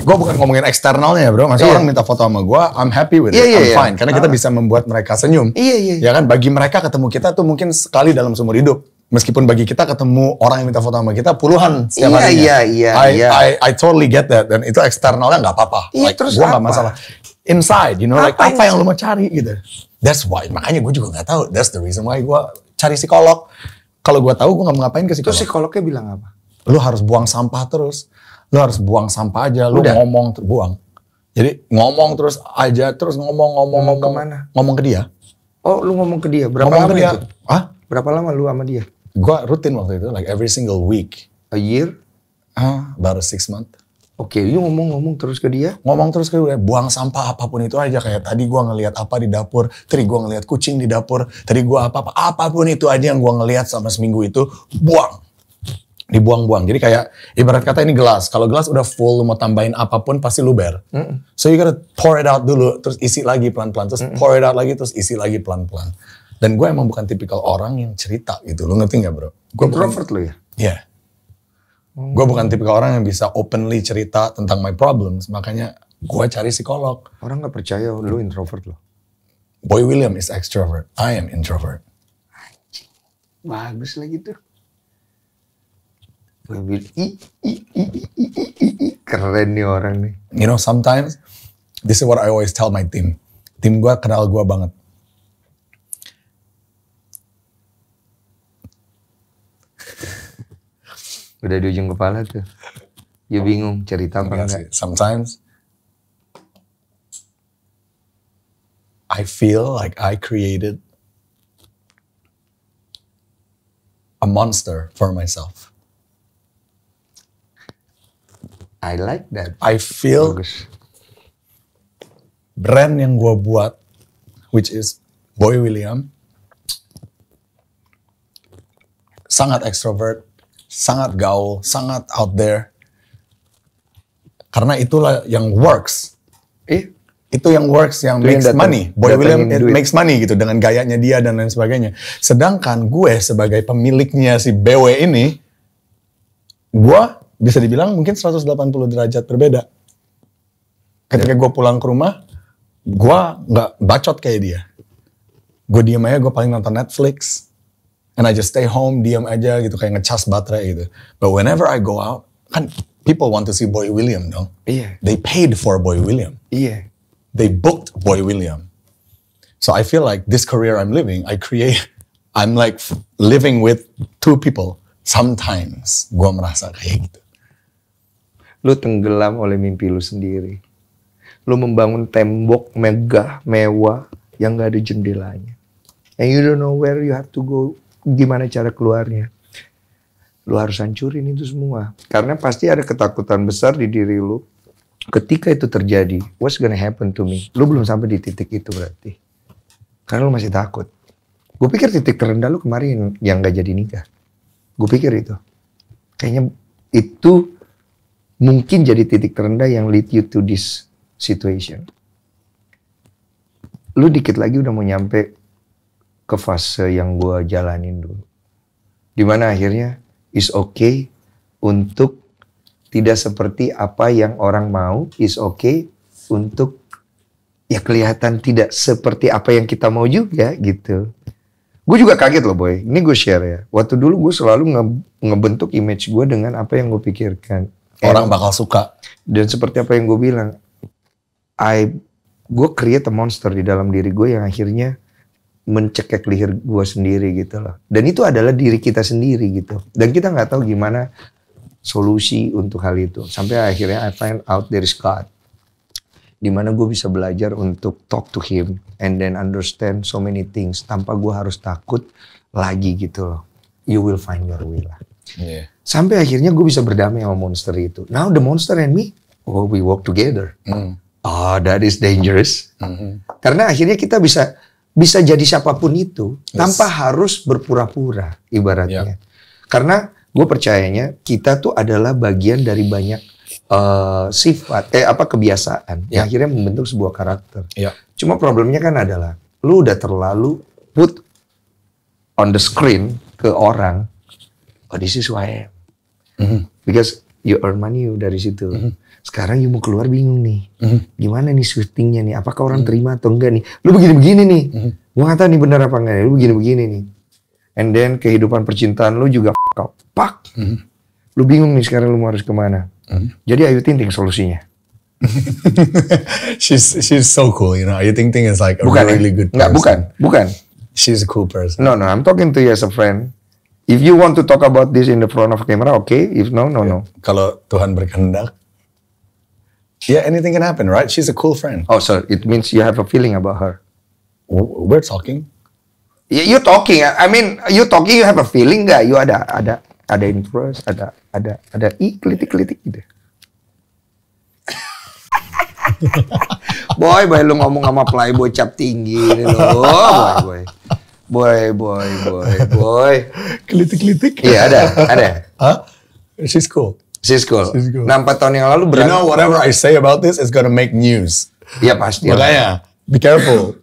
gue bukan ngomongin eksternalnya ya bro, masa yeah. orang minta foto sama gue, I'm happy with yeah, it, yeah, iya, I'm yeah. fine, karena kita ah. bisa membuat mereka senyum. Iya yeah, iya. yeah. Ya kan, bagi mereka ketemu kita tuh mungkin sekali dalam seumur hidup. Meskipun bagi kita ketemu orang yang minta foto sama kita puluhan setiap iya, Iya, iya, I, iya. I, I totally get that. Dan itu eksternalnya nggak apa-apa. Iya, like, terus gua apa? gak masalah. Inside, you know, apa like apa yang, yang lu mau cari gitu. That's why. Makanya gue juga nggak tahu. That's the reason why gue cari psikolog. Kalau gue tahu gue nggak mau ngapain ke psikolog. Terus psikolognya bilang apa? Lu harus buang sampah terus. Lu harus buang sampah aja. Lu Udah. ngomong buang. Jadi ngomong terus aja terus ngomong ngomong ngomong, ngomong kemana? Ngomong ke dia. Oh, lu ngomong ke dia. Berapa ngomong lama dia. Hah? Berapa lama lu sama dia? Gua rutin waktu itu, like every single week. A year? Ah, baru six month. Oke, okay, yuk ngomong-ngomong terus ke dia. Ngomong terus ke dia, buang sampah apapun itu aja. Kayak tadi gua ngelihat apa di dapur, tadi gua ngelihat kucing di dapur, tadi gua apa-apa, apapun itu aja yang gua ngelihat sama seminggu itu, buang. Dibuang-buang. Jadi kayak, ibarat kata ini gelas. Kalau gelas udah full, lu mau tambahin apapun pasti luber. Mm -mm. So you gotta pour it out dulu, terus isi lagi pelan-pelan. Terus mm -mm. pour it out lagi, terus isi lagi pelan-pelan. Dan gue emang bukan tipikal orang yang cerita gitu. Lo ngerti gak bro? Gue introvert lo ya. Iya. Gue bukan tipikal orang yang bisa openly cerita tentang my problems. Makanya gue cari psikolog. Orang gak percaya lo introvert lo. Boy William is extrovert. I am introvert. Bagus lagi tuh. Gue William, I, I, I, I, I, I. keren nih orang nih. You know, sometimes this is what I always tell my team. Tim gue kenal gue banget. Udah di ujung kepala tuh. Ya bingung cerita apa iya enggak. Sometimes I feel like I created a monster for myself. I like that. I feel Bagus. brand yang gua buat, which is Boy William, sangat extrovert, sangat gaul, sangat out there. Karena itulah yang works. Eh? Itu yang works, yang makes yang money. Boy William makes money gitu dengan gayanya dia dan lain sebagainya. Sedangkan gue sebagai pemiliknya si BW ini, gue bisa dibilang mungkin 180 derajat berbeda. Ketika ya. gue pulang ke rumah, gue nggak bacot kayak dia. Gue diem aja, gue paling nonton Netflix and I just stay home diam aja gitu kayak ngecas baterai gitu. But whenever I go out, kan people want to see Boy William dong. No? Iya. They paid for Boy William. Iya. Yeah. They booked Boy William. So I feel like this career I'm living, I create, I'm like living with two people. Sometimes gua merasa kayak gitu. Lu tenggelam oleh mimpi lu sendiri. Lu membangun tembok megah, mewah, yang gak ada jendelanya. And you don't know where you have to go gimana cara keluarnya? Lu harus hancurin itu semua. Karena pasti ada ketakutan besar di diri lu. Ketika itu terjadi, what's gonna happen to me? Lu belum sampai di titik itu berarti. Karena lu masih takut. Gue pikir titik terendah lu kemarin yang gak jadi nikah. Gue pikir itu. Kayaknya itu mungkin jadi titik terendah yang lead you to this situation. Lu dikit lagi udah mau nyampe ke fase yang gue jalanin dulu. Dimana akhirnya is okay untuk tidak seperti apa yang orang mau, is okay untuk ya kelihatan tidak seperti apa yang kita mau juga gitu. Gue juga kaget loh boy, ini gue share ya. Waktu dulu gue selalu nge ngebentuk image gue dengan apa yang gue pikirkan. Orang And, bakal suka. Dan seperti apa yang gue bilang, I gue create a monster di dalam diri gue yang akhirnya mencekek lihir gue sendiri gitu loh. Dan itu adalah diri kita sendiri gitu. Dan kita nggak tahu gimana solusi untuk hal itu. Sampai akhirnya I find out there is God. Dimana gue bisa belajar untuk talk to him and then understand so many things tanpa gue harus takut lagi gitu loh. You will find your way lah. Yeah. Sampai akhirnya gue bisa berdamai sama monster itu. Now the monster and me, oh, we walk together. Mm. Oh, that is dangerous. Mm -hmm. Karena akhirnya kita bisa bisa jadi siapapun itu yes. tanpa harus berpura-pura ibaratnya. Yeah. Karena gue percayanya kita tuh adalah bagian dari banyak uh, sifat eh apa kebiasaan yeah. yang ya. akhirnya membentuk sebuah karakter. Yeah. Cuma problemnya kan adalah lu udah terlalu put on the screen ke orang, oh this is why Mm -hmm. Because you earn money dari situ. Mm -hmm. Sekarang you mau keluar bingung nih. Mm-hmm. Gimana nih syutingnya nih? Apakah orang mm-hmm. terima atau enggak nih? Lu begini-begini nih. Mm-hmm. Gua tahu nih benar apa enggak. Lu begini-begini nih. And then kehidupan percintaan lu juga kau pak. Mm-hmm. Lu bingung nih sekarang lu mau harus kemana. Mm-hmm. Jadi Ayu Ting Ting solusinya. she's she's so cool, you know. Ayu Ting Ting is like a bukan, really good person. Enggak, bukan, bukan. She's a cool person. No, no, I'm talking to you as a friend. If you want to talk about this in the front of camera, okay. If no, no, yeah. no. Kalau Tuhan berkehendak. Yeah, anything can happen, right? She's a cool friend. Oh, so it means you have a feeling about her. We're talking. Yeah, You talking. I mean, you talking. You have a feeling guy. You ada ada ada interest, ada ada ada i kritik kritik gitu. boy, boy, lu ngomong sama playboy cap tinggi ini lo, boy, boy. Boy, boy, boy, boy. Klitik-klitik? Iya, ada, ada. Huh? She's cool. Siskul. Siskul. Nah, empat tahun yang lalu berani. You know, whatever I say about this is gonna make news. Iya pasti. Makanya, be careful.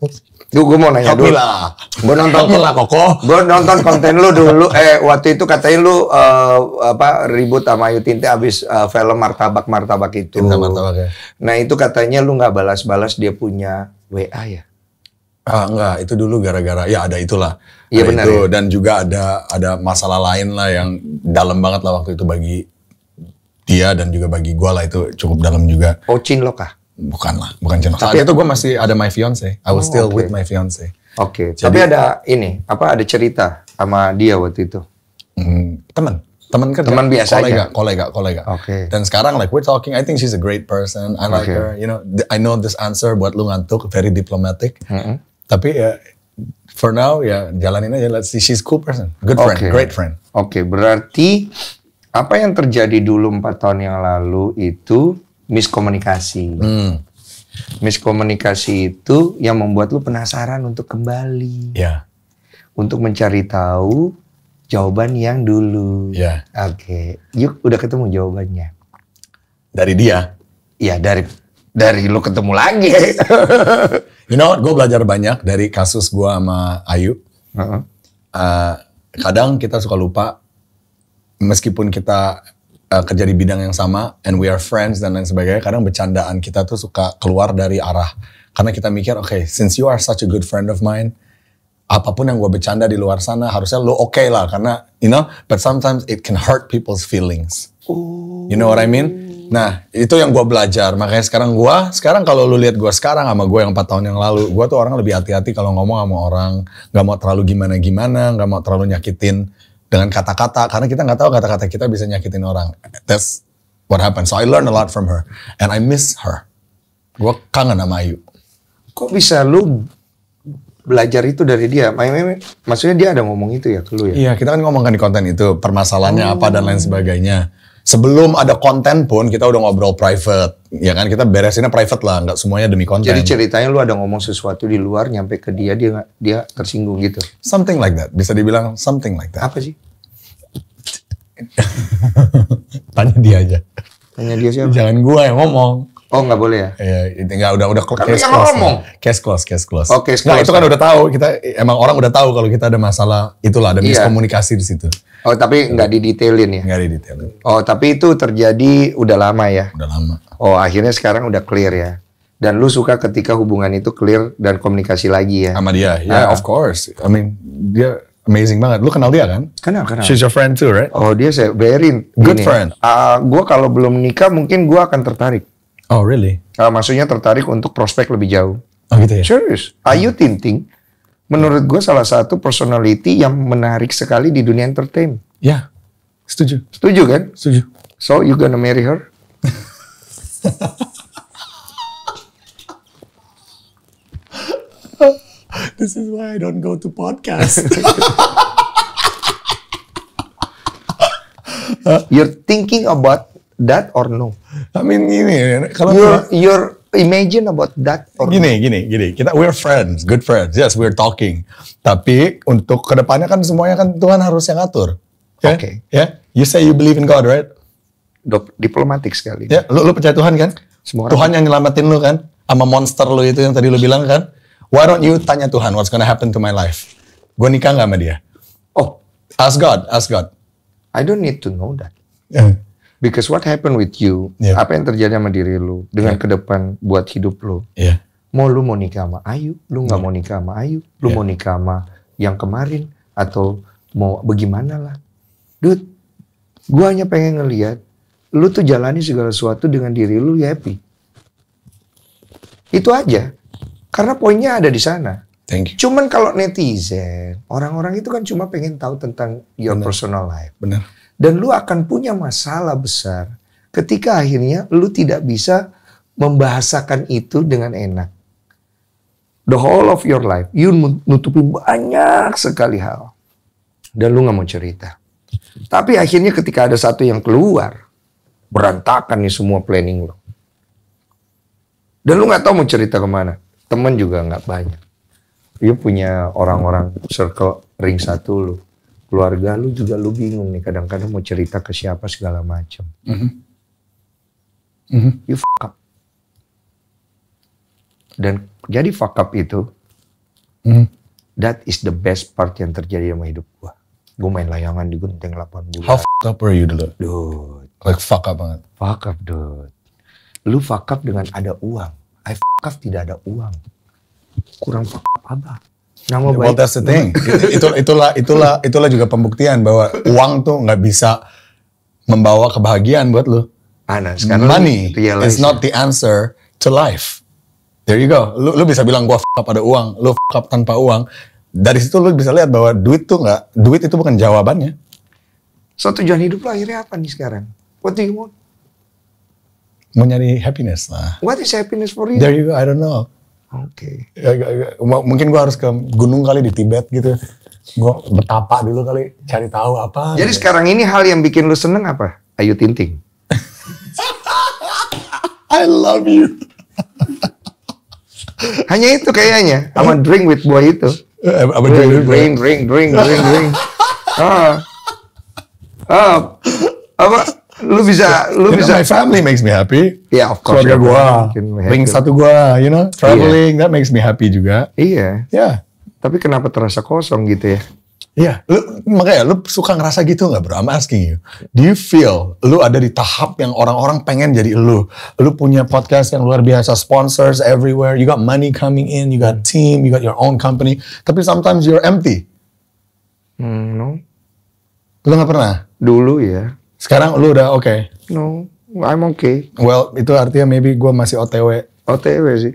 Duh, gue mau nanya dulu. lah. Gue nonton lah koko. Gue nonton konten lu dulu. Eh, waktu itu katanya lu uh, apa ribut sama Ayu Tinte abis uh, film Martabak Martabak itu. Tinta Martabak ya. Nah itu katanya lu nggak balas-balas dia punya WA ya. Ah nggak, itu dulu gara-gara ya ada itulah. Iya benar. Itu. Ya? Dan juga ada ada masalah lain lah yang dalam banget lah waktu itu bagi dia dan juga bagi gue lah itu cukup dalam juga. Oh cinlok kah? Bukan lah, bukan cinlok. Tapi itu gue masih ada my fiance. I was oh, still okay. with my fiance. Oke. Okay. Tapi ada ini apa ada cerita sama dia waktu itu? Hmm, teman teman kan teman biasa kolega, aja. kolega kolega oke okay. dan sekarang like we're talking I think she's a great person I like okay. her you know I know this answer buat lu ngantuk very diplomatic mm -hmm. tapi ya for now ya jalanin aja let's see she's cool person good friend okay. great friend oke okay, berarti apa yang terjadi dulu empat tahun yang lalu itu miskomunikasi. Hmm. Miskomunikasi itu yang membuat lu penasaran untuk kembali. Ya. Untuk mencari tahu jawaban yang dulu. Ya. Oke. Okay. Yuk udah ketemu jawabannya. Dari dia? Iya dari dari lu ketemu lagi. you know, gue belajar banyak dari kasus gue sama Ayu. Uh -uh. Uh, kadang kita suka lupa meskipun kita uh, kerja di bidang yang sama and we are friends dan lain sebagainya kadang bercandaan kita tuh suka keluar dari arah karena kita mikir oke okay, since you are such a good friend of mine apapun yang gue bercanda di luar sana harusnya lo oke okay lah karena you know but sometimes it can hurt people's feelings Ooh. you know what I mean nah itu yang gue belajar makanya sekarang gue sekarang kalau lu lihat gue sekarang sama gue yang 4 tahun yang lalu gue tuh orang lebih hati-hati kalau ngomong sama orang nggak mau terlalu gimana gimana nggak mau terlalu nyakitin dengan kata-kata karena kita nggak tahu kata-kata kita bisa nyakitin orang. That's what happened. So I learned a lot from her and I miss her. Gue kangen sama Ayu. Kok bisa lu belajar itu dari dia. Maksudnya dia ada ngomong itu ya ke lu ya? Iya, kita kan ngomongkan di konten itu, permasalahannya oh. apa dan lain sebagainya sebelum ada konten pun kita udah ngobrol private ya kan kita beresinnya private lah nggak semuanya demi konten jadi ceritanya lu ada ngomong sesuatu di luar nyampe ke dia dia dia tersinggung gitu something like that bisa dibilang something like that apa sih tanya dia aja tanya dia siapa jangan gua yang ngomong Oh nggak boleh ya? Iya, nggak udah udah Karena case close. ngomong. Case close, case close. Oke, oh, nah, itu kan udah tahu kita emang orang udah tahu kalau kita ada masalah itulah ada iya. miskomunikasi di situ. Oh tapi nggak didetailin ya? Nggak didetailin. Oh tapi itu terjadi udah lama ya? Udah lama. Oh akhirnya sekarang udah clear ya? Dan lu suka ketika hubungan itu clear dan komunikasi lagi ya? Sama dia, ya yeah, of course. I mean dia amazing banget. Lu kenal dia kan? Kenal, kenal. She's your friend too, right? Oh, dia saya very good gini. Ya? friend. Uh, gua kalau belum nikah mungkin gue akan tertarik. Oh really? Uh, maksudnya tertarik untuk prospek lebih jauh. Oh gitu ya. Serius. Ayu ah. Tinting menurut gue salah satu personality yang menarik sekali di dunia entertain. Ya. Yeah. Setuju. Setuju kan? Setuju. So you gonna marry her? This is why I don't go to podcast. You're thinking about that or no? I mean gini, kalau your, your imagine about that. Or gini, gini, gini. Kita we're friends, good friends. Yes, we're talking. Tapi untuk kedepannya kan semuanya kan Tuhan harus yang atur. Ya? Oke. Ya. Okay. Yeah. You say you believe in God, right? Dok, diplomatik sekali. Ya, yeah. lu, percaya Tuhan kan? Semua orang Tuhan yang nyelamatin lu kan? Sama monster lu itu yang tadi lu bilang kan? Why don't you tanya Tuhan what's gonna happen to my life? Gue nikah gak sama dia? Oh, ask God, ask God. I don't need to know that. Yeah. Because what happened with you, yeah. apa yang terjadi sama diri lu, dengan yeah. ke depan buat hidup lu. Yeah. Mau lu mau nikah sama Ayu, lu nggak yeah. mau nikah sama Ayu, lu yeah. mau nikah sama yang kemarin, atau mau bagaimana lah. Dude, gua hanya pengen ngeliat, lu tuh jalani segala sesuatu dengan diri lu happy. Itu aja. Karena poinnya ada di sana. Thank you. Cuman kalau netizen, orang-orang itu kan cuma pengen tahu tentang your Bener. personal life. Benar dan lu akan punya masalah besar ketika akhirnya lu tidak bisa membahasakan itu dengan enak. The whole of your life, you nutupi banyak sekali hal. Dan lu gak mau cerita. Tapi akhirnya ketika ada satu yang keluar, berantakan nih semua planning lu. Dan lu gak tahu mau cerita kemana. Temen juga gak banyak. Lu punya orang-orang circle ring satu lu keluarga lu juga lu bingung nih kadang-kadang mau cerita ke siapa segala macam. Mm -hmm. mm -hmm. Mm-hmm. You fuck up. Dan jadi fuck up itu, mm -hmm. that is the best part yang terjadi sama hidup gua. Gua main layangan di gunting 8 bulan. How fuck up are you dulu? Dude. Like fuck up banget? Fuck up, dude. Lu fuck up dengan ada uang. I fuck up tidak ada uang. Kurang fuck up apa? Nama baik. Well, that's the thing. Itu, itulah itulah itulah juga pembuktian bahwa uang tuh nggak bisa membawa kebahagiaan buat lo. Anas, ah, money is not ya. the answer to life. There you go. Lu, lu bisa bilang gua f up ada uang, lu f up tanpa uang. Dari situ lu bisa lihat bahwa duit tuh nggak, duit itu bukan jawabannya. So tujuan hidup lu akhirnya apa nih sekarang? What do you want? Mau nyari happiness lah. What is happiness for you? There you go. I don't know. Oke. Okay. Ya, ya, ya. mungkin gue harus ke gunung kali di Tibet gitu. Gue betapa dulu kali cari tahu apa. Jadi gitu. sekarang ini hal yang bikin lu seneng apa? Ayu Tinting. I love you. Hanya itu kayaknya sama drink with boy itu. Eh, eh, apa drink, drink, drink, drink, drink, drink. Ah. Ah. Apa? lu bisa lu you bisa know, my family makes me happy ya yeah, of course keluarga gua ring satu gua you know iya. traveling yeah. that makes me happy juga iya yeah. ya yeah. tapi kenapa terasa kosong gitu ya Iya, lu makanya lu suka ngerasa gitu nggak bro? I'm asking you. Do you feel lu ada di tahap yang orang-orang pengen jadi lu? Lu punya podcast yang luar biasa, sponsors everywhere, you got money coming in, you got team, you got your own company, tapi sometimes you're empty. Hmm, no. Lu nggak pernah? Dulu ya. Sekarang lu udah oke? Okay? No, I'm okay. Well, itu artinya maybe gue masih OTW. OTW sih.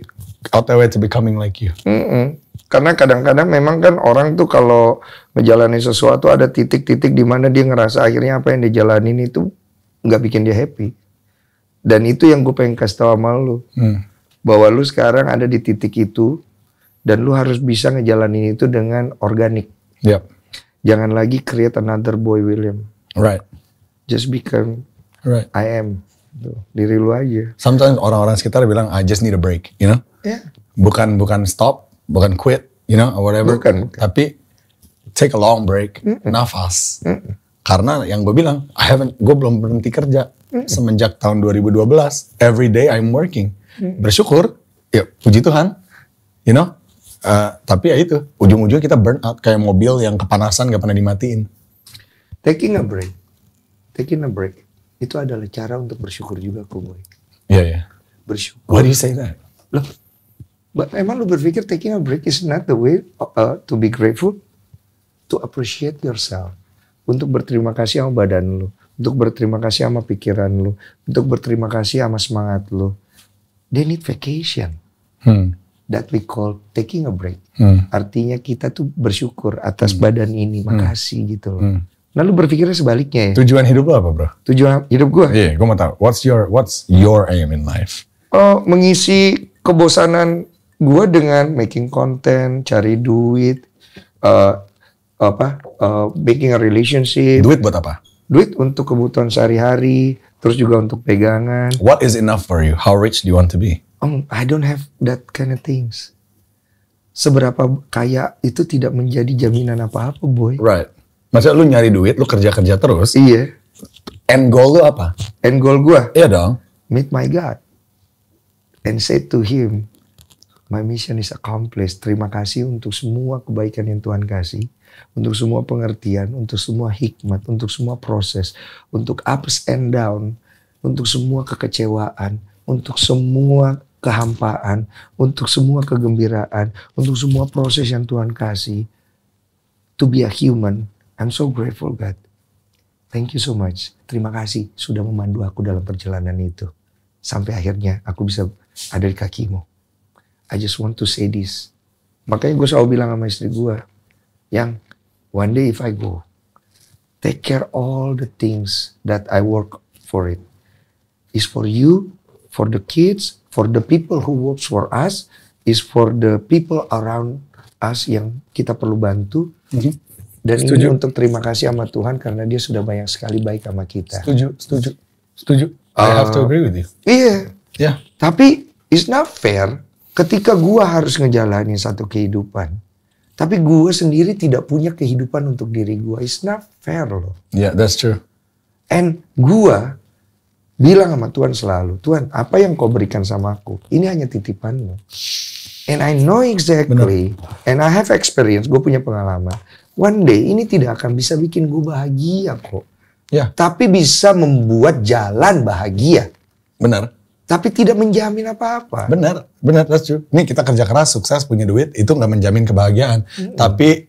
OTW to becoming like you. Mm -mm. Karena kadang-kadang memang kan orang tuh kalau menjalani sesuatu ada titik-titik di mana dia ngerasa akhirnya apa yang dia dijalanin itu nggak bikin dia happy. Dan itu yang gue pengen kasih tau sama lu. Hmm. Bahwa lu sekarang ada di titik itu dan lu harus bisa ngejalanin itu dengan organik. Yep. Jangan lagi create another boy William. Right just become right. I am gitu. diri lu aja. Sometimes orang-orang sekitar bilang I just need a break, you know? Yeah. Bukan bukan stop, bukan quit, you know, or whatever. Bukan. bukan. Tapi take a long break, mm -mm. nafas. Mm -mm. Karena yang gue bilang, I haven't, gue belum berhenti kerja mm -mm. semenjak tahun 2012. Every day I'm working. Mm -mm. Bersyukur, ya puji Tuhan, you know. Uh, tapi ya itu, ujung-ujungnya kita burn out kayak mobil yang kepanasan gak pernah dimatiin. Taking a break Taking a break itu adalah cara untuk bersyukur juga kok boy. Iya yeah, ya. Yeah. Bersyukur. Why do you say that? Loh, emang lu berpikir taking a break is not the way uh, to be grateful? To appreciate yourself. Untuk berterima kasih sama badan lu. Untuk berterima kasih sama pikiran lu. Untuk berterima kasih sama semangat lu. They need vacation. Hmm that we call taking a break. Hmm. Artinya kita tuh bersyukur atas hmm. badan ini, hmm. makasih hmm. gitu loh. Hmm. Lalu berpikirnya sebaliknya ya. Tujuan hidup lo apa bro? Tujuan hidup gue? Iya, yeah, gue mau tau. What's your What's your aim in life? Oh, mengisi kebosanan gue dengan making content, cari duit, uh, apa, uh, making a relationship. Duit buat apa? Duit untuk kebutuhan sehari-hari, terus juga untuk pegangan. What is enough for you? How rich do you want to be? Um, I don't have that kind of things. Seberapa kaya itu tidak menjadi jaminan apa-apa, boy. Right. Masa lu nyari duit, lu kerja-kerja terus? Iya. End goal lu apa? End goal gua? Iya dong. Meet my God. And say to him, my mission is accomplished. Terima kasih untuk semua kebaikan yang Tuhan kasih. Untuk semua pengertian, untuk semua hikmat, untuk semua proses. Untuk ups and down, untuk semua kekecewaan, untuk semua kehampaan, untuk semua kegembiraan, untuk semua proses yang Tuhan kasih. To be a human I'm so grateful God. Thank you so much. Terima kasih sudah memandu aku dalam perjalanan itu. Sampai akhirnya aku bisa ada di kakimu. I just want to say this. Makanya gue selalu bilang sama istri gue. Yang one day if I go, take care all the things that I work for it. Is for you, for the kids, for the people who works for us, is for the people around us yang kita perlu bantu. Mm -hmm. Dan setuju. ini untuk terima kasih sama Tuhan karena dia sudah banyak sekali baik sama kita. Setuju, setuju, setuju. I have to eh, agree with you. Iya. Yeah. Tapi it's not fair ketika gua harus ngejalanin satu kehidupan. Tapi gua sendiri tidak punya kehidupan untuk diri gua. It's not fair loh. Yeah, that's true. And gua bilang sama Tuhan selalu, Tuhan apa yang kau berikan sama aku? Ini hanya titipanmu. And I know exactly, Bener. and I have experience, gue punya pengalaman one day ini tidak akan bisa bikin gue bahagia kok. Ya. Tapi bisa membuat jalan bahagia. Benar. Tapi tidak menjamin apa-apa. Benar, benar that's true. Nih kita kerja keras, sukses, punya duit, itu nggak menjamin kebahagiaan. Hmm. Tapi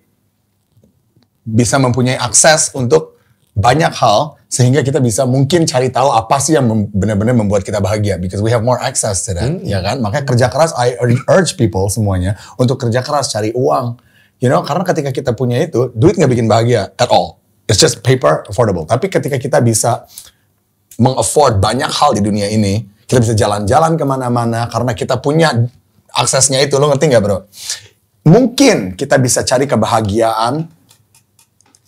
bisa mempunyai akses untuk banyak hal sehingga kita bisa mungkin cari tahu apa sih yang benar-benar membuat kita bahagia because we have more access to that, hmm. ya kan? Makanya kerja keras I urge people semuanya untuk kerja keras cari uang You know, karena ketika kita punya itu, duit nggak bikin bahagia at all. It's just paper affordable. Tapi ketika kita bisa mengafford banyak hal di dunia ini, kita bisa jalan-jalan kemana-mana karena kita punya aksesnya itu. Lo ngerti nggak bro? Mungkin kita bisa cari kebahagiaan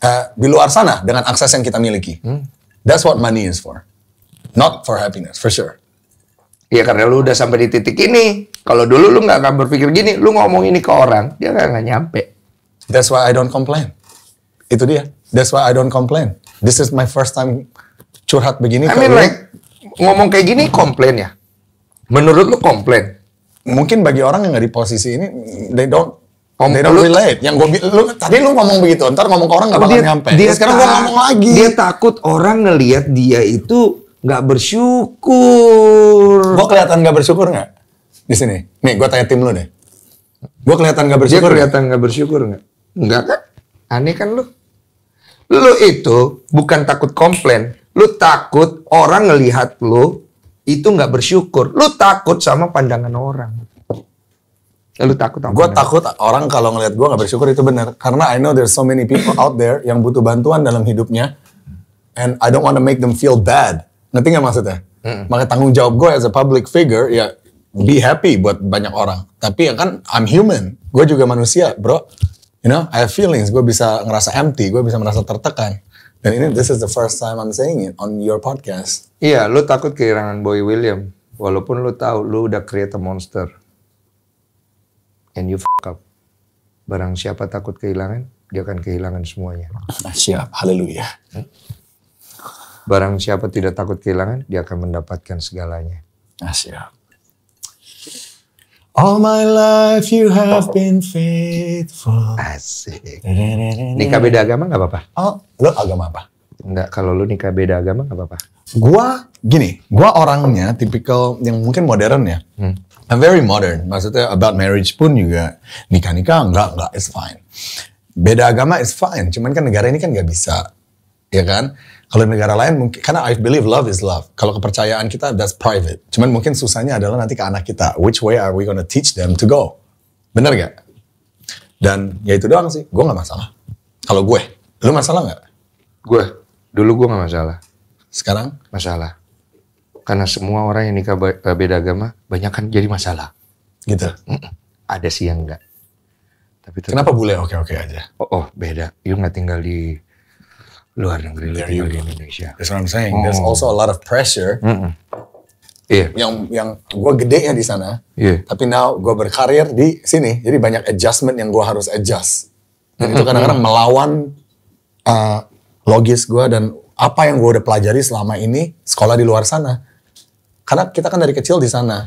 uh, di luar sana dengan akses yang kita miliki. Hmm. That's what money is for. Not for happiness, for sure. Ya karena lu udah sampai di titik ini. Kalau dulu lu nggak akan berpikir gini, lu ngomong ini ke orang, dia nggak nyampe. That's why I don't complain. Itu dia. That's why I don't complain. This is my first time curhat begini. I mean like ngomong kayak gini komplain ya. Menurut lu komplain? Mungkin bagi orang yang nggak di posisi ini, they don't Om, they don't lu, Yang gue lu tadi lu ngomong begitu, ntar ngomong ke orang gak bakal nyampe. Dia sekarang gue ngomong lagi. Dia takut orang ngelihat dia itu nggak bersyukur. Gue kelihatan nggak bersyukur nggak di sini? Nih gue tanya tim lu deh. Gue kelihatan nggak bersyukur. Dia kelihatan nggak bersyukur nggak? Enggak kan? Aneh kan lu? Lu itu bukan takut komplain. Lu takut orang ngelihat lu itu nggak bersyukur. Lu takut sama pandangan orang. Ya, lu takut sama Gue takut orang kalau ngelihat gue nggak bersyukur itu benar. Karena I know there's so many people out there yang butuh bantuan dalam hidupnya. And I don't want to make them feel bad. Ngerti nggak maksudnya? Mm. Maka tanggung jawab gue as a public figure ya be happy buat banyak orang. Tapi ya kan I'm human. Gue juga manusia, bro you know, I have feelings. Gue bisa ngerasa empty, gue bisa merasa tertekan. Dan ini this is the first time I'm saying it on your podcast. Iya, lu takut kehilangan Boy William, walaupun lu tahu lu udah create a monster. And you fuck up. Barang siapa takut kehilangan, dia akan kehilangan semuanya. Siap, haleluya. Hmm? Barang siapa tidak takut kehilangan, dia akan mendapatkan segalanya. Ah, siap. All my life you have been faithful. Asik. Nikah beda agama gak apa-apa? Oh, lo agama apa? Enggak, kalau lu nikah beda agama gak apa-apa. Gua gini, gua orangnya tipikal yang mungkin modern ya. Hmm. I'm very modern. Maksudnya about marriage pun juga nikah-nikah enggak, enggak, it's fine. Beda agama is fine, cuman kan negara ini kan gak bisa. Ya kan? Kalau negara lain mungkin karena I believe love is love. Kalau kepercayaan kita that's private. Cuman mungkin susahnya adalah nanti ke anak kita, which way are we gonna teach them to go? Bener gak? Dan ya itu doang sih, gue nggak masalah. Kalau gue, lu masalah nggak? Gue, dulu gue nggak masalah. Sekarang? Masalah. Karena semua orang yang nikah eh, beda agama, banyak kan jadi masalah. Gitu? Ada sih yang enggak. Tapi tetap, Kenapa boleh? oke-oke aja? Oh, oh beda. Yuk nggak tinggal di luar negeri lu tinggal di Indonesia. That's what I'm saying. Oh. There's also a lot of pressure. Mm -mm. Yeah. Yang yang gue gede ya di sana. Yeah. Tapi now gue berkarir di sini. Jadi banyak adjustment yang gue harus adjust. Dan mm -hmm. itu kadang-kadang melawan uh, logis gue dan apa yang gue udah pelajari selama ini sekolah di luar sana. Karena kita kan dari kecil di sana.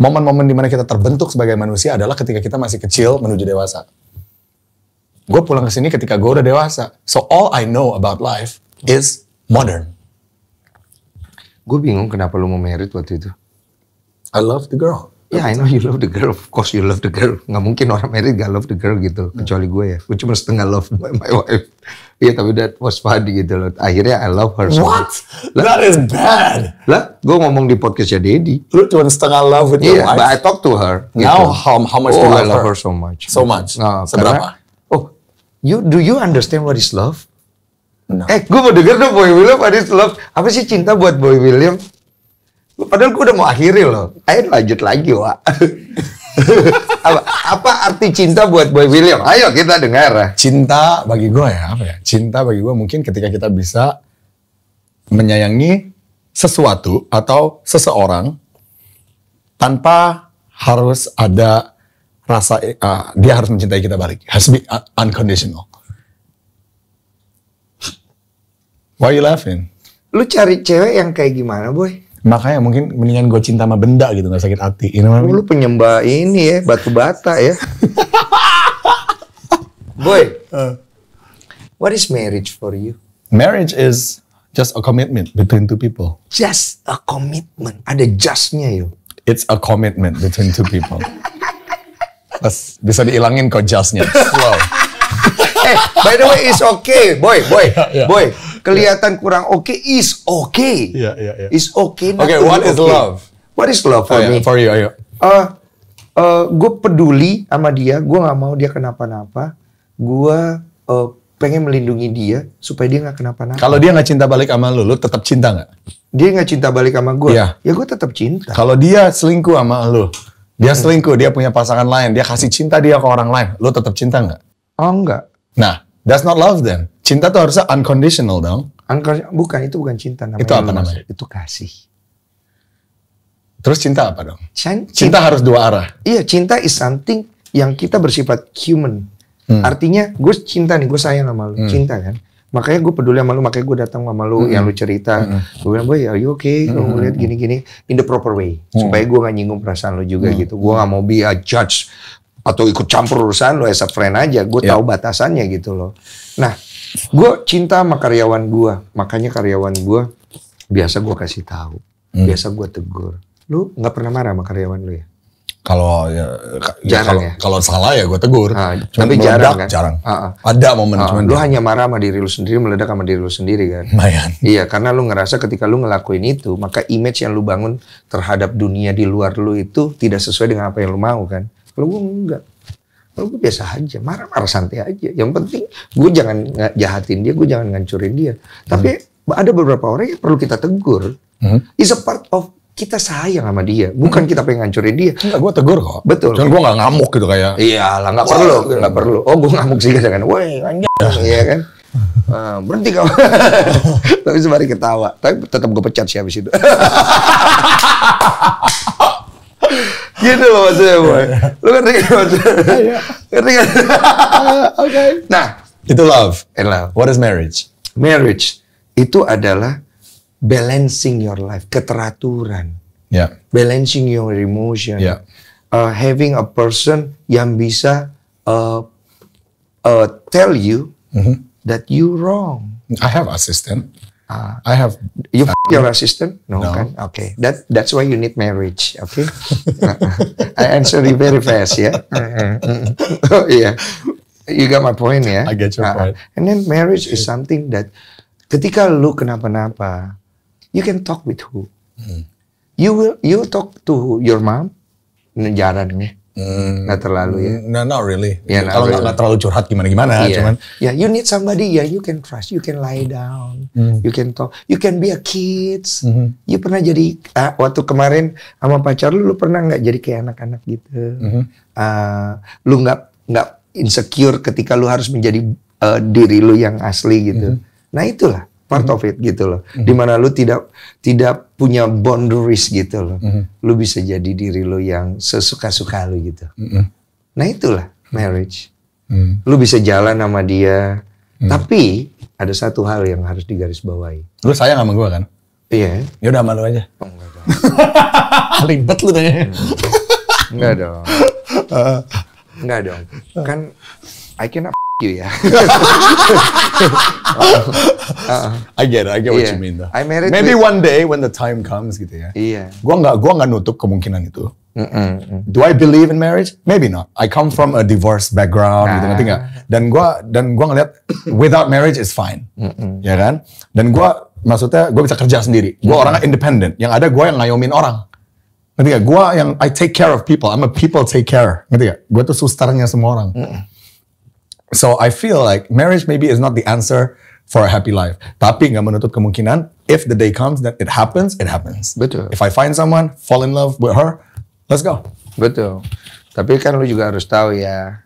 Momen-momen dimana kita terbentuk sebagai manusia adalah ketika kita masih kecil menuju dewasa. Gue pulang ke sini ketika gue udah dewasa. So all I know about life is modern. Gue bingung kenapa lu mau merit waktu itu. I love the girl. Yeah, I know you love the girl. Of course you love the girl. Gak mungkin orang merit gak love the girl gitu. Hmm. Kecuali gue ya. Gue cuma setengah love my, my wife. Iya, yeah, tapi that was funny gitu loh. Akhirnya I love her. So What? Lah, that is bad. Lah, gue ngomong di podcastnya Daddy. Lu cuma setengah love with yeah, your iya, wife? but I talk to her. Gitu. Now how, how much oh, do you love, I love her? her so much. So much? Nah, Seberapa? You do you understand what is love? No. Eh, gue mau denger dong Boy William what is love. Apa sih cinta buat Boy William? Padahal gue udah mau akhiri loh. Ayo lanjut lagi, Wak. apa, apa arti cinta buat Boy William? Ayo kita dengar. Cinta bagi gue ya apa ya? Cinta bagi gue mungkin ketika kita bisa menyayangi sesuatu atau seseorang tanpa harus ada rasa uh, eh, dia harus mencintai kita balik. Has to be unconditional. Why are you laughing? Lu cari cewek yang kayak gimana, boy? Makanya mungkin mendingan gue cinta sama benda gitu, gak sakit hati. You know Lu penyembah ini ya, batu bata ya. boy, uh. what is marriage for you? Marriage is just a commitment between two people. Just a commitment. Ada justnya yuk It's a commitment between two people. Mas, bisa diilangin kok jasnya. Slow. eh, by the way, is okay, boy, boy, yeah, yeah. boy. Kelihatan yeah. kurang oke, okay, is okay. Yeah, yeah, yeah. Is okay. Okay, what is love? What is love for oh, me? for you, ayo. Uh, uh, gue peduli sama dia, gue nggak mau dia kenapa-napa. Gue uh, pengen melindungi dia supaya dia nggak kenapa-napa. Kalau dia nggak cinta balik sama lu, lu tetap cinta nggak? Dia nggak cinta balik sama gue, yeah. ya gue tetap cinta. Kalau dia selingkuh sama lu, dia selingkuh, dia punya pasangan lain, dia kasih cinta dia ke orang lain. Lo tetap cinta nggak? Oh enggak. Nah, that's not love then. Cinta tuh harusnya unconditional dong. bukan itu bukan cinta namanya. Itu apa namanya? Itu kasih. Terus cinta apa dong? Cinta, cinta harus dua arah. Iya, cinta is something yang kita bersifat human. Hmm. Artinya gue cinta nih, gue sayang sama lu, hmm. cinta kan makanya gue peduli sama lu makanya gue datang sama lu mm-hmm. yang lu cerita mm-hmm. gue bilang boy are you okay mm-hmm. gue lihat gini-gini in the proper way hmm supaya gue gak nyinggung perasaan lu juga hmm gitu gue gak mau be a judge atau ikut campur urusan lu as a friend aja gue yeah. tahu batasannya gitu loh nah gue cinta sama karyawan gue makanya karyawan gue biasa gue kasih tahu mm. biasa gue tegur lu gak pernah marah sama karyawan lu ya kalau ya, ya kalau ya? kalau salah ya gue tegur. Ah, tapi jarang kan? Jarang. Ah, ah. Ada momen ah, cuman. Lu hanya marah sama diri lu sendiri, meledak sama diri lu sendiri kan. Mayan. Iya, karena lu ngerasa ketika lu ngelakuin itu, maka image yang lu bangun terhadap dunia di luar lu itu tidak sesuai dengan apa yang lu mau kan. Kalau gue enggak. Kalau gue biasa aja, marah-marah santai aja. Yang penting gue jangan jahatin dia, gue jangan ngancurin dia. Tapi hmm. ada beberapa orang yang perlu kita tegur. Hmm. It's a part of kita sayang sama dia, bukan kita pengen ngancurin dia. Enggak, gue tegur kok. Betul. Cuman gue gak ngamuk gitu kayak. Iya lah, nggak perlu, nggak perlu. Oh, gue ngamuk sih kadang kan. Woi, anjing, iya kan? Uh, berhenti kau. Tapi sembari ketawa. Tapi tetap gue pecat sih habis itu. gitu loh maksudnya, boy. Iya, iya. Lu ngerti kan maksudnya? Iya, ngerti kan? Oke. Nah. Itu love. And love. What is marriage? Marriage itu adalah balancing your life, keteraturan, yeah. balancing your emotion, yeah. uh, having a person yang bisa uh, uh, tell you mm-hmm. that you wrong. I have assistant. Uh, I have you f your assistant? No, no. kan? Okay, that that's why you need marriage. Okay, I answer you very fast, Yeah? Mm-hmm. oh yeah, you got my point, ya. Yeah? I get your uh, point. And then marriage is something that ketika lu kenapa-napa, you can talk with who? Hmm. You will you talk to your mom? Jarang hmm. ya. Hmm. Gak terlalu ya. No, not really. Yeah, Kalau nggak gak terlalu curhat gimana-gimana. Yeah. Cuman. Yeah, you need somebody ya. Yeah, you can trust. You can lie down. Hmm. You can talk. You can be a kids. Hmm. You pernah jadi uh, waktu kemarin sama pacar lu, lu pernah nggak jadi kayak anak-anak gitu? Hmm. Uh, lu nggak nggak insecure ketika lu harus menjadi uh, diri lu yang asli gitu. Hmm. Nah itulah part mm -hmm. of it gitu loh. Mm -hmm. Dimana lu tidak tidak punya boundaries gitu loh. Mm -hmm. Lu bisa jadi diri lu yang sesuka-suka lu gitu. Mm -hmm. Nah itulah marriage. Mm -hmm. Lu bisa jalan sama dia. Mm -hmm. Tapi ada satu hal yang harus digarisbawahi. Lu sayang sama gua kan? Iya. Ya udah lu aja. Oh, enggak dong. Ribet lu tanya. Enggak dong. Ah. Enggak dong. Kan I cannot you, yeah. uh, uh-uh. I get it. I get what yeah. you mean. Though. I married. Maybe with... one day when the time comes, gitu ya. Iya. Yeah. Gua nggak, gua nggak nutup kemungkinan itu. Mm -mm. Do I believe in marriage? Maybe not. I come from a divorce background, nah. gitu ngerti nggak? Nah. Dan gua, dan gua ngeliat without marriage is fine, mm -mm. ya kan? Dan gua, maksudnya gua bisa kerja sendiri. Gua mm -hmm. orangnya independent. Yang ada gua yang ngayomin orang. Ngerti gak? Gua yang I take care of people. I'm a people take care. Ngerti gak? Gua tuh susternya semua orang. Mm -mm. So I feel like marriage maybe is not the answer for a happy life. Tapi nggak menutup kemungkinan if the day comes that it happens, it happens. Betul. If I find someone, fall in love with her, let's go. Betul. Tapi kan lu juga harus tahu ya,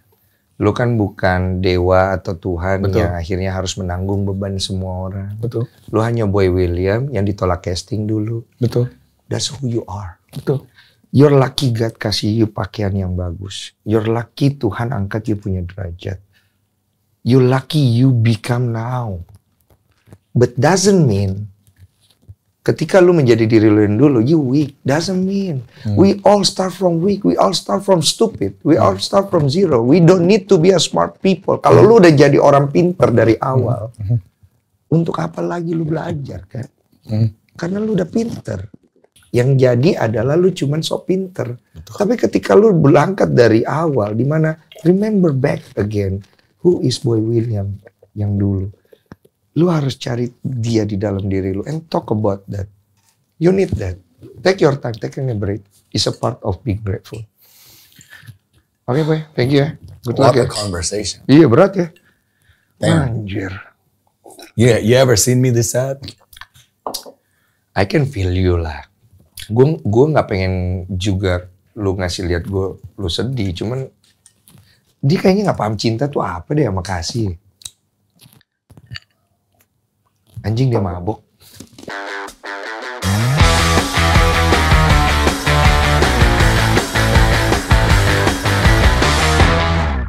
lu kan bukan dewa atau Tuhan Betul. yang akhirnya harus menanggung beban semua orang. Betul. Lu hanya boy William yang ditolak casting dulu. Betul. That's who you are. Betul. You're lucky God kasih you pakaian yang bagus. You're lucky Tuhan angkat you punya derajat you lucky you become now. But doesn't mean ketika lu menjadi diri lu yang dulu, you weak. Doesn't mean. Hmm. We all start from weak. We all start from stupid. We hmm. all start from zero. We don't need to be a smart people. Kalau hmm. lu udah jadi orang pinter dari hmm. awal, hmm. untuk apa lagi lu belajar kan? Hmm. Karena lu udah pinter. Yang jadi adalah lu cuman sok pinter. Betul. Tapi ketika lu berangkat dari awal, dimana remember back again who is Boy William yang dulu. Lu harus cari dia di dalam diri lu and talk about that. You need that. Take your time, taking a break is a part of being grateful. Oke okay, boy, thank you ya. Good luck ya. conversation. Iya berat ya. Damn. Anjir. Yeah, you ever seen me this sad? I can feel you lah. Gue gue nggak pengen juga lu ngasih lihat gue lu sedih, cuman dia kayaknya nggak paham cinta tuh apa deh sama kasih. Anjing dia mabok.